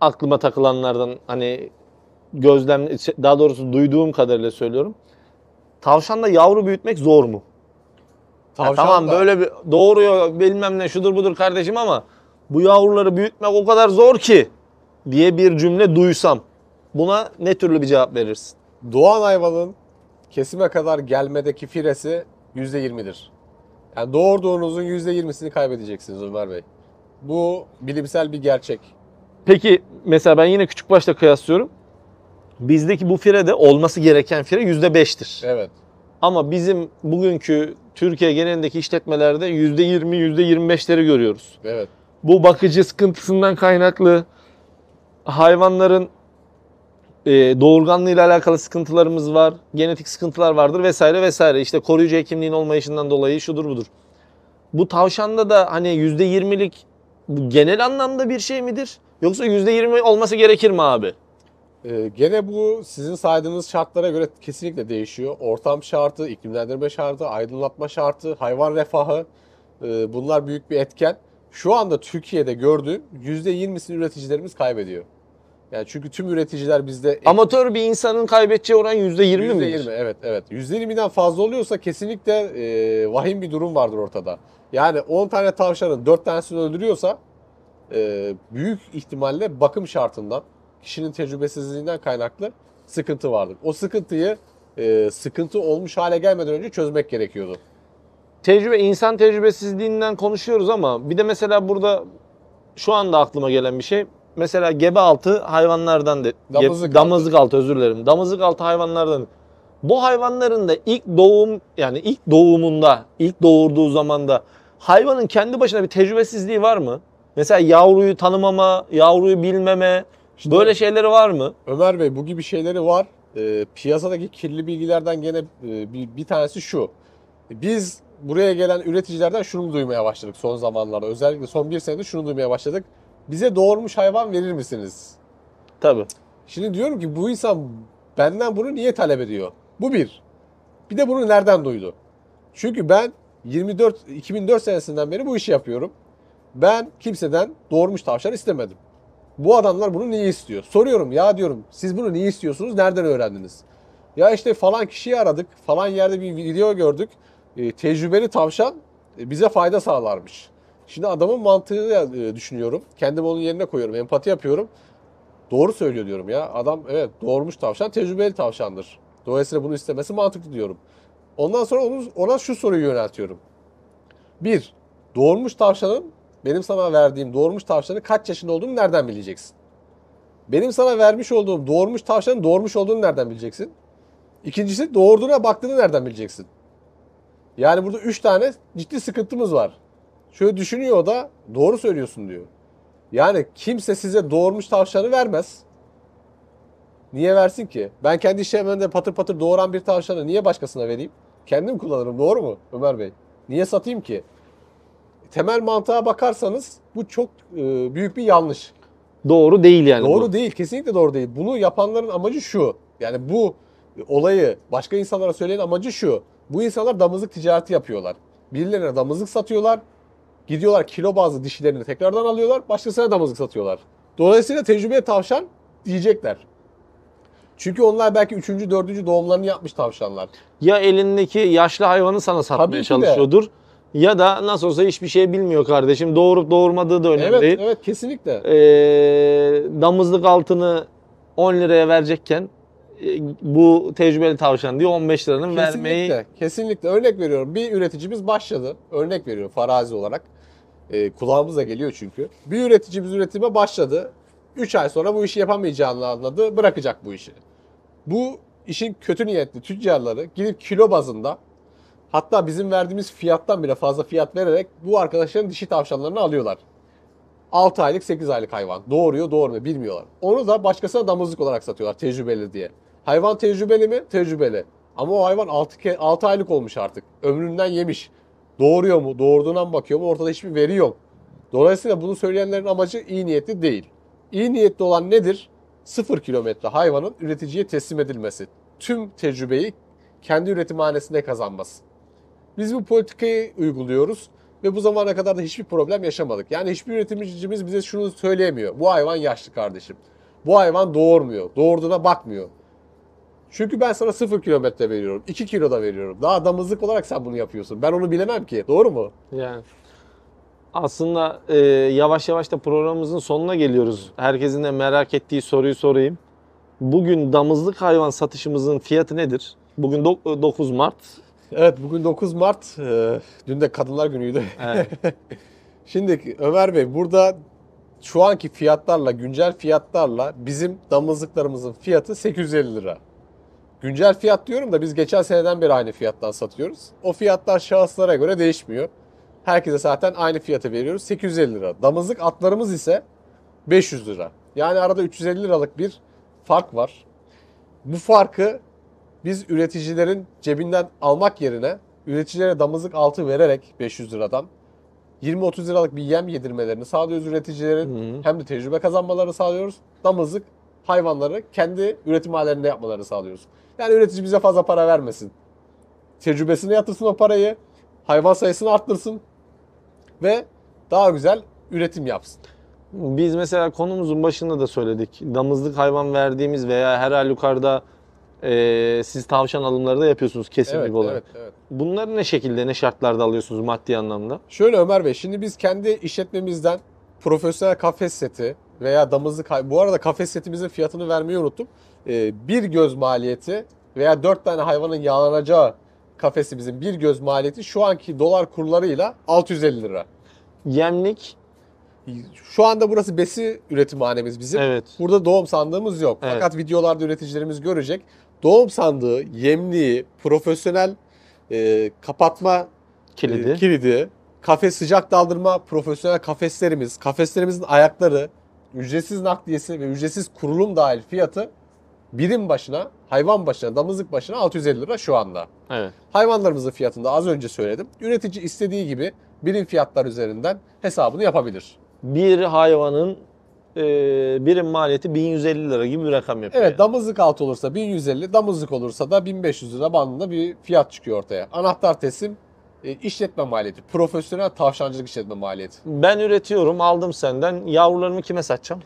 aklıma takılanlardan hani gözlem şey, daha doğrusu duyduğum kadarıyla söylüyorum. Tavşanla yavru büyütmek zor mu? Tavşan ya tamam da... böyle bir doğuruyor bilmem ne şudur budur kardeşim ama bu yavruları büyütmek o kadar zor ki diye bir cümle duysam buna ne türlü bir cevap verirsin? Doğan hayvanın kesime kadar gelmedeki firesi %20'dir. Yani doğurduğunuzun %20'sini kaybedeceksiniz Ömer Bey. Bu bilimsel bir gerçek. Peki mesela ben yine küçük başta kıyaslıyorum. Bizdeki bu fire de olması gereken fire %5'tir. Evet. Ama bizim bugünkü Türkiye genelindeki işletmelerde %20, %25'leri görüyoruz. Evet. Bu bakıcı sıkıntısından kaynaklı hayvanların e, doğurganlığıyla alakalı sıkıntılarımız var, genetik sıkıntılar vardır vesaire vesaire. İşte koruyucu hekimliğin olmayışından dolayı şudur budur. Bu tavşanda da hani %20'lik genel anlamda bir şey midir? Yoksa %20 olması gerekir mi abi? Ee, gene bu sizin saydığınız şartlara göre kesinlikle değişiyor. Ortam şartı, iklimlendirme şartı, aydınlatma şartı, hayvan refahı e, bunlar büyük bir etken. Şu anda Türkiye'de gördüğüm %20'sini üreticilerimiz kaybediyor. Yani çünkü tüm üreticiler bizde... E, Amatör bir insanın kaybedeceği oran %20, %20 mi? %20 evet evet. %20'den fazla oluyorsa kesinlikle e, vahim bir durum vardır ortada. Yani 10 tane tavşanın 4 tanesini öldürüyorsa e, büyük ihtimalle bakım şartından, kişinin tecrübesizliğinden kaynaklı sıkıntı vardır. O sıkıntıyı e, sıkıntı olmuş hale gelmeden önce çözmek gerekiyordu. Tecrübe, insan tecrübesizliğinden konuşuyoruz ama bir de mesela burada şu anda aklıma gelen bir şey mesela gebe altı hayvanlardan da damızlık, ge, damızlık altı. altı özür dilerim. Damızlık altı hayvanlardan. Bu hayvanların da ilk doğum yani ilk doğumunda, ilk doğurduğu zamanda hayvanın kendi başına bir tecrübesizliği var mı? Mesela yavruyu tanımama, yavruyu bilmeme Şimdi, böyle şeyleri var mı? Ömer Bey bu gibi şeyleri var. E, piyasadaki kirli bilgilerden gene e, bir, bir tanesi şu. Biz buraya gelen üreticilerden şunu duymaya başladık son zamanlarda. Özellikle son bir senede şunu duymaya başladık bize doğurmuş hayvan verir misiniz? Tabii. Şimdi diyorum ki bu insan benden bunu niye talep ediyor? Bu bir. Bir de bunu nereden duydu? Çünkü ben 24 2004 senesinden beri bu işi yapıyorum. Ben kimseden doğurmuş tavşan istemedim. Bu adamlar bunu niye istiyor? Soruyorum ya diyorum siz bunu niye istiyorsunuz? Nereden öğrendiniz? Ya işte falan kişiyi aradık. Falan yerde bir video gördük. E, tecrübeli tavşan e, bize fayda sağlarmış. Şimdi adamın mantığı e, düşünüyorum. Kendimi onun yerine koyuyorum. Empati yapıyorum. Doğru söylüyor diyorum ya. Adam evet doğurmuş tavşan tecrübeli tavşandır. Dolayısıyla bunu istemesi mantıklı diyorum. Ondan sonra onu, ona şu soruyu yöneltiyorum. Bir, doğurmuş tavşanın benim sana verdiğim doğurmuş tavşanın kaç yaşında olduğunu nereden bileceksin? Benim sana vermiş olduğum doğurmuş tavşanın doğurmuş olduğunu nereden bileceksin? İkincisi doğurduğuna baktığını nereden bileceksin? Yani burada üç tane ciddi sıkıntımız var. Şöyle düşünüyor o da doğru söylüyorsun diyor. Yani kimse size doğurmuş tavşanı vermez. Niye versin ki? Ben kendi işlemlerimde patır patır doğuran bir tavşanı niye başkasına vereyim? Kendim kullanırım doğru mu Ömer Bey? Niye satayım ki? Temel mantığa bakarsanız bu çok e, büyük bir yanlış. Doğru değil yani. Doğru bu. değil, kesinlikle doğru değil. Bunu yapanların amacı şu. Yani bu olayı başka insanlara söyleyen amacı şu. Bu insanlar damızlık ticareti yapıyorlar. Birilerine damızlık satıyorlar. Gidiyorlar kilo bazlı dişilerini tekrardan alıyorlar. Başkasına damızlık satıyorlar. Dolayısıyla tecrübeye tavşan diyecekler. Çünkü onlar belki üçüncü, dördüncü doğumlarını yapmış tavşanlar. Ya elindeki yaşlı hayvanı sana satmaya Tabii çalışıyordur. De. Ya da nasıl olsa hiçbir şey bilmiyor kardeşim. Doğurup doğurmadığı da önemli evet, değil. Evet kesinlikle. Ee, damızlık altını 10 liraya verecekken e, bu tecrübeli tavşan diye 15 liranın kesinlikle, vermeyi... Kesinlikle. Örnek veriyorum. Bir üreticimiz başladı. Örnek veriyorum farazi olarak. E, kulağımıza geliyor çünkü. Bir üreticimiz üretime başladı. 3 ay sonra bu işi yapamayacağını anladı. Bırakacak bu işi. Bu işin kötü niyetli tüccarları gidip kilo bazında hatta bizim verdiğimiz fiyattan bile fazla fiyat vererek bu arkadaşların dişi tavşanlarını alıyorlar. 6 aylık 8 aylık hayvan. Doğuruyor doğurmuyor bilmiyorlar. Onu da başkasına damızlık olarak satıyorlar tecrübeli diye. Hayvan tecrübeli mi? Tecrübeli. Ama o hayvan 6, 6 aylık olmuş artık. Ömründen yemiş. Doğuruyor mu? Doğurduğuna mı bakıyor mu? Ortada hiçbir veri yok. Dolayısıyla bunu söyleyenlerin amacı iyi niyetli değil. İyi niyetli olan nedir? 0 kilometre hayvanın üreticiye teslim edilmesi. Tüm tecrübeyi kendi üretimhanesinde kazanması. Biz bu politikayı uyguluyoruz ve bu zamana kadar da hiçbir problem yaşamadık. Yani hiçbir üretimcimiz bize şunu söyleyemiyor. Bu hayvan yaşlı kardeşim. Bu hayvan doğurmuyor. Doğurduğuna bakmıyor. Çünkü ben sana 0 kilometre veriyorum. 2 kilo da veriyorum. Daha damızlık olarak sen bunu yapıyorsun. Ben onu bilemem ki. Doğru mu? Yani aslında e, yavaş yavaş da programımızın sonuna geliyoruz. Herkesin de merak ettiği soruyu sorayım. Bugün damızlık hayvan satışımızın fiyatı nedir? Bugün 9 e, Mart. Evet bugün 9 Mart. E, dün de Kadınlar Günü'ydü. Evet. Şimdi Ömer Bey burada şu anki fiyatlarla, güncel fiyatlarla bizim damızlıklarımızın fiyatı 850 lira. Güncel fiyat diyorum da biz geçen seneden beri aynı fiyattan satıyoruz. O fiyatlar şahıslara göre değişmiyor. Herkese zaten aynı fiyatı veriyoruz. 850 lira. Damızlık atlarımız ise 500 lira. Yani arada 350 liralık bir fark var. Bu farkı biz üreticilerin cebinden almak yerine üreticilere damızlık altı vererek 500 liradan 20-30 liralık bir yem yedirmelerini sağlıyoruz üreticilerin. Hı Hem de tecrübe kazanmaları sağlıyoruz. Damızlık hayvanları kendi üretim hallerinde yapmalarını sağlıyoruz. Yani üretici bize fazla para vermesin. Tecrübesine yatırsın o parayı. Hayvan sayısını arttırsın. Ve daha güzel üretim yapsın. Biz mesela konumuzun başında da söyledik. Damızlık hayvan verdiğimiz veya her halükarda e, siz tavşan alımları da yapıyorsunuz kesinlikle evet, olarak. Evet, evet. Bunları ne şekilde, ne şartlarda alıyorsunuz maddi anlamda? Şöyle Ömer Bey, şimdi biz kendi işletmemizden profesyonel kafes seti veya damızlık... Bu arada kafes setimizin fiyatını vermeyi unuttum. Ee, bir göz maliyeti veya dört tane hayvanın yağlanacağı kafesi bizim bir göz maliyeti şu anki dolar kurlarıyla 650 lira. Yemlik şu anda burası besi üretimhanemiz bizim. Evet. Burada doğum sandığımız yok. Evet. Fakat videolarda üreticilerimiz görecek. Doğum sandığı, yemliği, profesyonel e, kapatma kilidi. E, kilidi, kafes sıcak daldırma profesyonel kafeslerimiz, kafeslerimizin ayakları, ücretsiz nakliyesi ve ücretsiz kurulum dahil fiyatı birim başına, hayvan başına, damızlık başına 650 lira şu anda. Evet. Hayvanlarımızın fiyatında az önce söyledim. Üretici istediği gibi birim fiyatlar üzerinden hesabını yapabilir. Bir hayvanın e, birim maliyeti 1150 lira gibi bir rakam yapıyor. Evet damızlık alt olursa 1150, damızlık olursa da 1500 lira bandında bir fiyat çıkıyor ortaya. Anahtar teslim e, işletme maliyeti, profesyonel tavşancılık işletme maliyeti. Ben üretiyorum, aldım senden. Yavrularımı kime satacağım?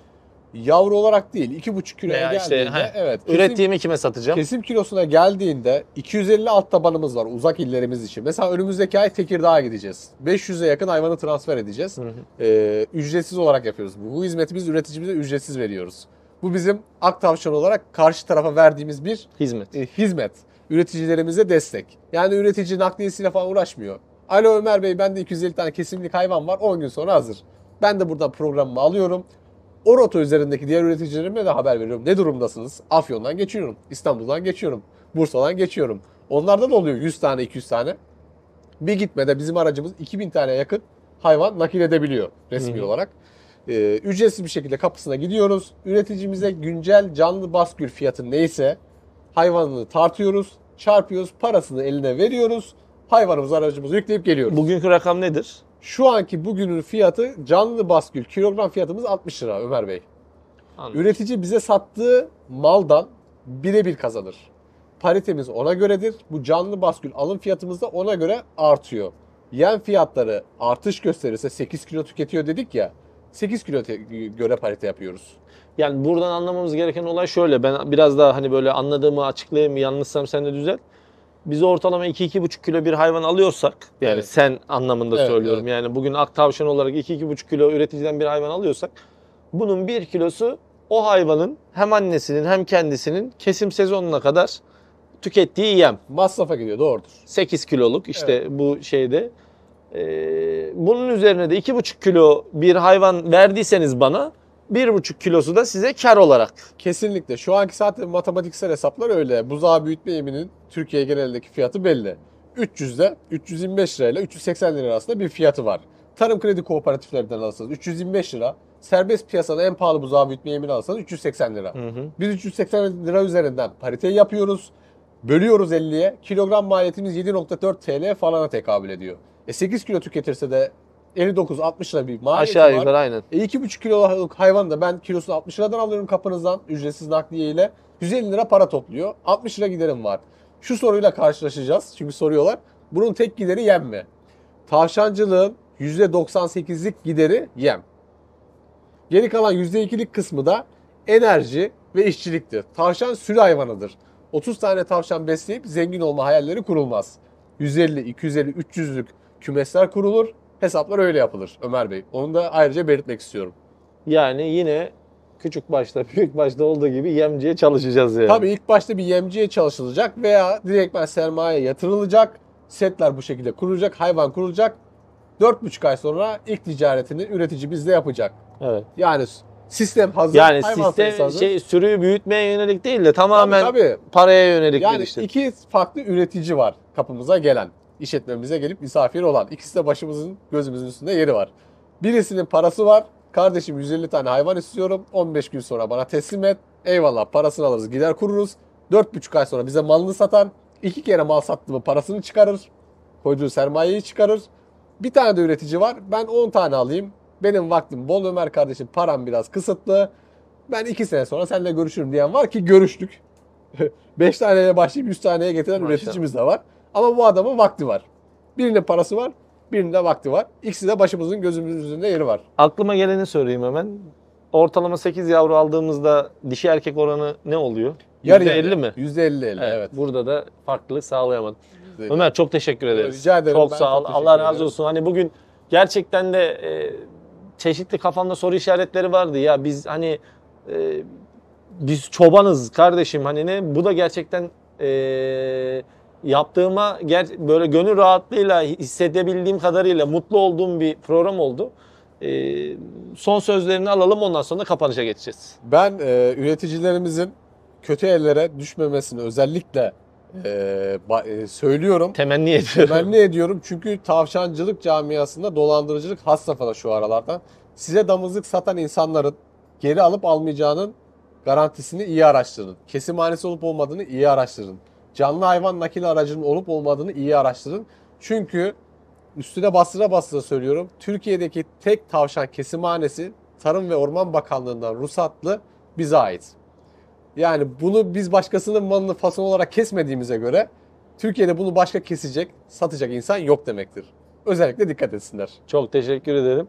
yavru olarak değil 2,5 kiloya Veya işte, geldiğinde he. evet kesim, Ürettiğimi kime satacağım? kesim kilosuna geldiğinde 250 alt tabanımız var uzak illerimiz için. Mesela önümüzdeki ay Tekirdağ'a gideceğiz. 500'e yakın hayvanı transfer edeceğiz. Hı hı. Ee, ücretsiz olarak yapıyoruz. Bu, bu hizmeti biz üreticimize ücretsiz veriyoruz. Bu bizim ak tavşan olarak karşı tarafa verdiğimiz bir Hizmet. e, hizmet. Üreticilerimize destek. Yani üretici nakliyesiyle falan uğraşmıyor. Alo Ömer Bey bende 250 tane kesimlik hayvan var 10 gün sonra hazır. Ben de buradan programımı alıyorum. O rota üzerindeki diğer üreticilerime de haber veriyorum. Ne durumdasınız? Afyon'dan geçiyorum. İstanbul'dan geçiyorum. Bursa'dan geçiyorum. Onlarda da oluyor 100 tane 200 tane. Bir gitmede bizim aracımız 2000 tane yakın hayvan nakil edebiliyor resmi hı olarak. Ee, ücretsiz bir şekilde kapısına gidiyoruz. Üreticimize güncel canlı baskül fiyatı neyse hayvanını tartıyoruz, çarpıyoruz, parasını eline veriyoruz. Hayvanımız aracımızı yükleyip geliyoruz. Bugünkü rakam nedir? Şu anki bugünün fiyatı canlı baskül kilogram fiyatımız 60 lira Ömer Bey. Anladım. Üretici bize sattığı maldan birebir kazanır. Paritemiz ona göredir. Bu canlı baskül alım fiyatımız da ona göre artıyor. Yen fiyatları artış gösterirse 8 kilo tüketiyor dedik ya. 8 kilo göre parite yapıyoruz. Yani buradan anlamamız gereken olay şöyle. Ben biraz daha hani böyle anladığımı açıklayayım. Yanlışsam sen de düzelt biz ortalama 2-2,5 kilo bir hayvan alıyorsak yani evet. sen anlamında evet, söylüyorum evet. yani bugün ak tavşan olarak 2-2,5 kilo üreticiden bir hayvan alıyorsak bunun 1 kilosu o hayvanın hem annesinin hem kendisinin kesim sezonuna kadar tükettiği yem. Masrafa gidiyor doğrudur. 8 kiloluk işte evet. bu şeyde. Ee, bunun üzerine de 2,5 kilo bir hayvan verdiyseniz bana 1,5 kilosu da size kar olarak. Kesinlikle. Şu anki zaten matematiksel hesaplar öyle. Buzağı büyütme yeminin Türkiye genelindeki fiyatı belli. 300'de 325 lirayla 380 lira arasında bir fiyatı var. Tarım kredi kooperatiflerinden alsanız 325 lira. Serbest piyasada en pahalı buzağı büyütme yemini alsanız 380 lira. Hı hı. Biz 380 lira üzerinden parite yapıyoruz. Bölüyoruz 50'ye. Kilogram maliyetimiz 7.4 TL falana tekabül ediyor. E 8 kilo tüketirse de 59-60 lira bir maliyeti Aşağı var. yukarı aynen. E 2,5 kiloluk hayvan da ben kilosunu 60 liradan alıyorum kapınızdan ücretsiz nakliye ile. 150 lira para topluyor. 60 lira giderim var. Şu soruyla karşılaşacağız çünkü soruyorlar. Bunun tek gideri yem mi? Tavşancılığın %98'lik gideri yem. Geri kalan %2'lik kısmı da enerji ve işçiliktir. Tavşan sürü hayvanıdır. 30 tane tavşan besleyip zengin olma hayalleri kurulmaz. 150, 250, 300'lük kümesler kurulur Hesaplar öyle yapılır Ömer Bey. Onu da ayrıca belirtmek istiyorum. Yani yine küçük başta büyük başta olduğu gibi yemciye çalışacağız yani. Tabii ilk başta bir yemciye çalışılacak veya direktmen sermaye yatırılacak. Setler bu şekilde kurulacak, hayvan kurulacak. 4,5 ay sonra ilk ticaretini üretici bizde yapacak. Evet. Yani sistem hazır, yani sistem şey sürüyü büyütmeye yönelik değil de tamamen tabii, tabii. paraya yönelik yani bir işte. iki farklı üretici var kapımıza gelen işletmemize gelip misafir olan. İkisi de başımızın gözümüzün üstünde yeri var. Birisinin parası var. Kardeşim 150 tane hayvan istiyorum. 15 gün sonra bana teslim et. Eyvallah parasını alırız gider kururuz. 4,5 ay sonra bize malını satar. iki kere mal sattı mı parasını çıkarır. Koyduğu sermayeyi çıkarır. Bir tane de üretici var. Ben 10 tane alayım. Benim vaktim bol Ömer kardeşim param biraz kısıtlı. Ben 2 sene sonra seninle görüşürüm diyen var ki görüştük. 5 taneye başlayıp 100 taneye getiren Maşallah. üreticimiz de var. Ama bu adamın vakti var. Birinde parası var, birinde vakti var. İkisi de başımızın gözümüzün üzerinde yeri var. Aklıma geleni söyleyeyim hemen. Ortalama 8 yavru aldığımızda dişi erkek oranı ne oluyor? Yarı %50 yarı. mi? %50 50 evet. evet. Burada da farklılık sağlayamadım. Değil. Ömer çok teşekkür ederiz. Rica ederim. Çok ben sağ ol. Allah razı olsun. Hani bugün gerçekten de e, çeşitli kafamda soru işaretleri vardı. Ya biz hani e, biz çobanız kardeşim hani ne? Bu da gerçekten e, yaptığıma ger böyle gönül rahatlığıyla hissedebildiğim kadarıyla mutlu olduğum bir program oldu. E, son sözlerini alalım ondan sonra kapanışa geçeceğiz. Ben e, üreticilerimizin kötü ellere düşmemesini özellikle e, e, söylüyorum. Temenni ediyorum. Temenni ediyorum çünkü tavşancılık camiasında dolandırıcılık has safhada şu aralardan. Size damızlık satan insanların geri alıp almayacağının garantisini iyi araştırın. Kesimhanesi olup olmadığını iyi araştırın canlı hayvan nakil aracının olup olmadığını iyi araştırın. Çünkü üstüne bastıra bastıra söylüyorum. Türkiye'deki tek tavşan kesimhanesi Tarım ve Orman Bakanlığı'ndan ruhsatlı bize ait. Yani bunu biz başkasının malını fason olarak kesmediğimize göre Türkiye'de bunu başka kesecek, satacak insan yok demektir. Özellikle dikkat etsinler. Çok teşekkür ederim.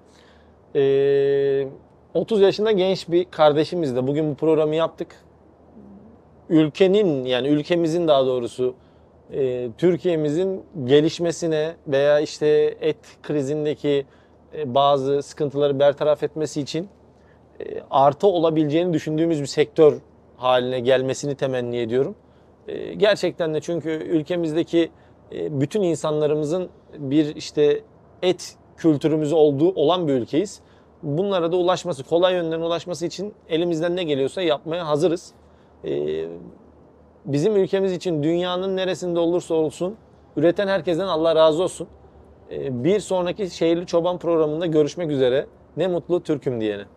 Ee, 30 yaşında genç bir kardeşimizle bugün bu programı yaptık ülkenin yani ülkemizin daha doğrusu e, Türkiye'mizin gelişmesine veya işte et krizindeki e, bazı sıkıntıları bertaraf etmesi için e, artı olabileceğini düşündüğümüz bir sektör haline gelmesini temenni ediyorum. E, gerçekten de çünkü ülkemizdeki e, bütün insanlarımızın bir işte et kültürümüz olduğu olan bir ülkeyiz. Bunlara da ulaşması, kolay yönden ulaşması için elimizden ne geliyorsa yapmaya hazırız. Ee, bizim ülkemiz için dünyanın neresinde olursa olsun üreten herkesten Allah razı olsun. Ee, bir sonraki Şehirli Çoban programında görüşmek üzere. Ne mutlu Türk'üm diyene.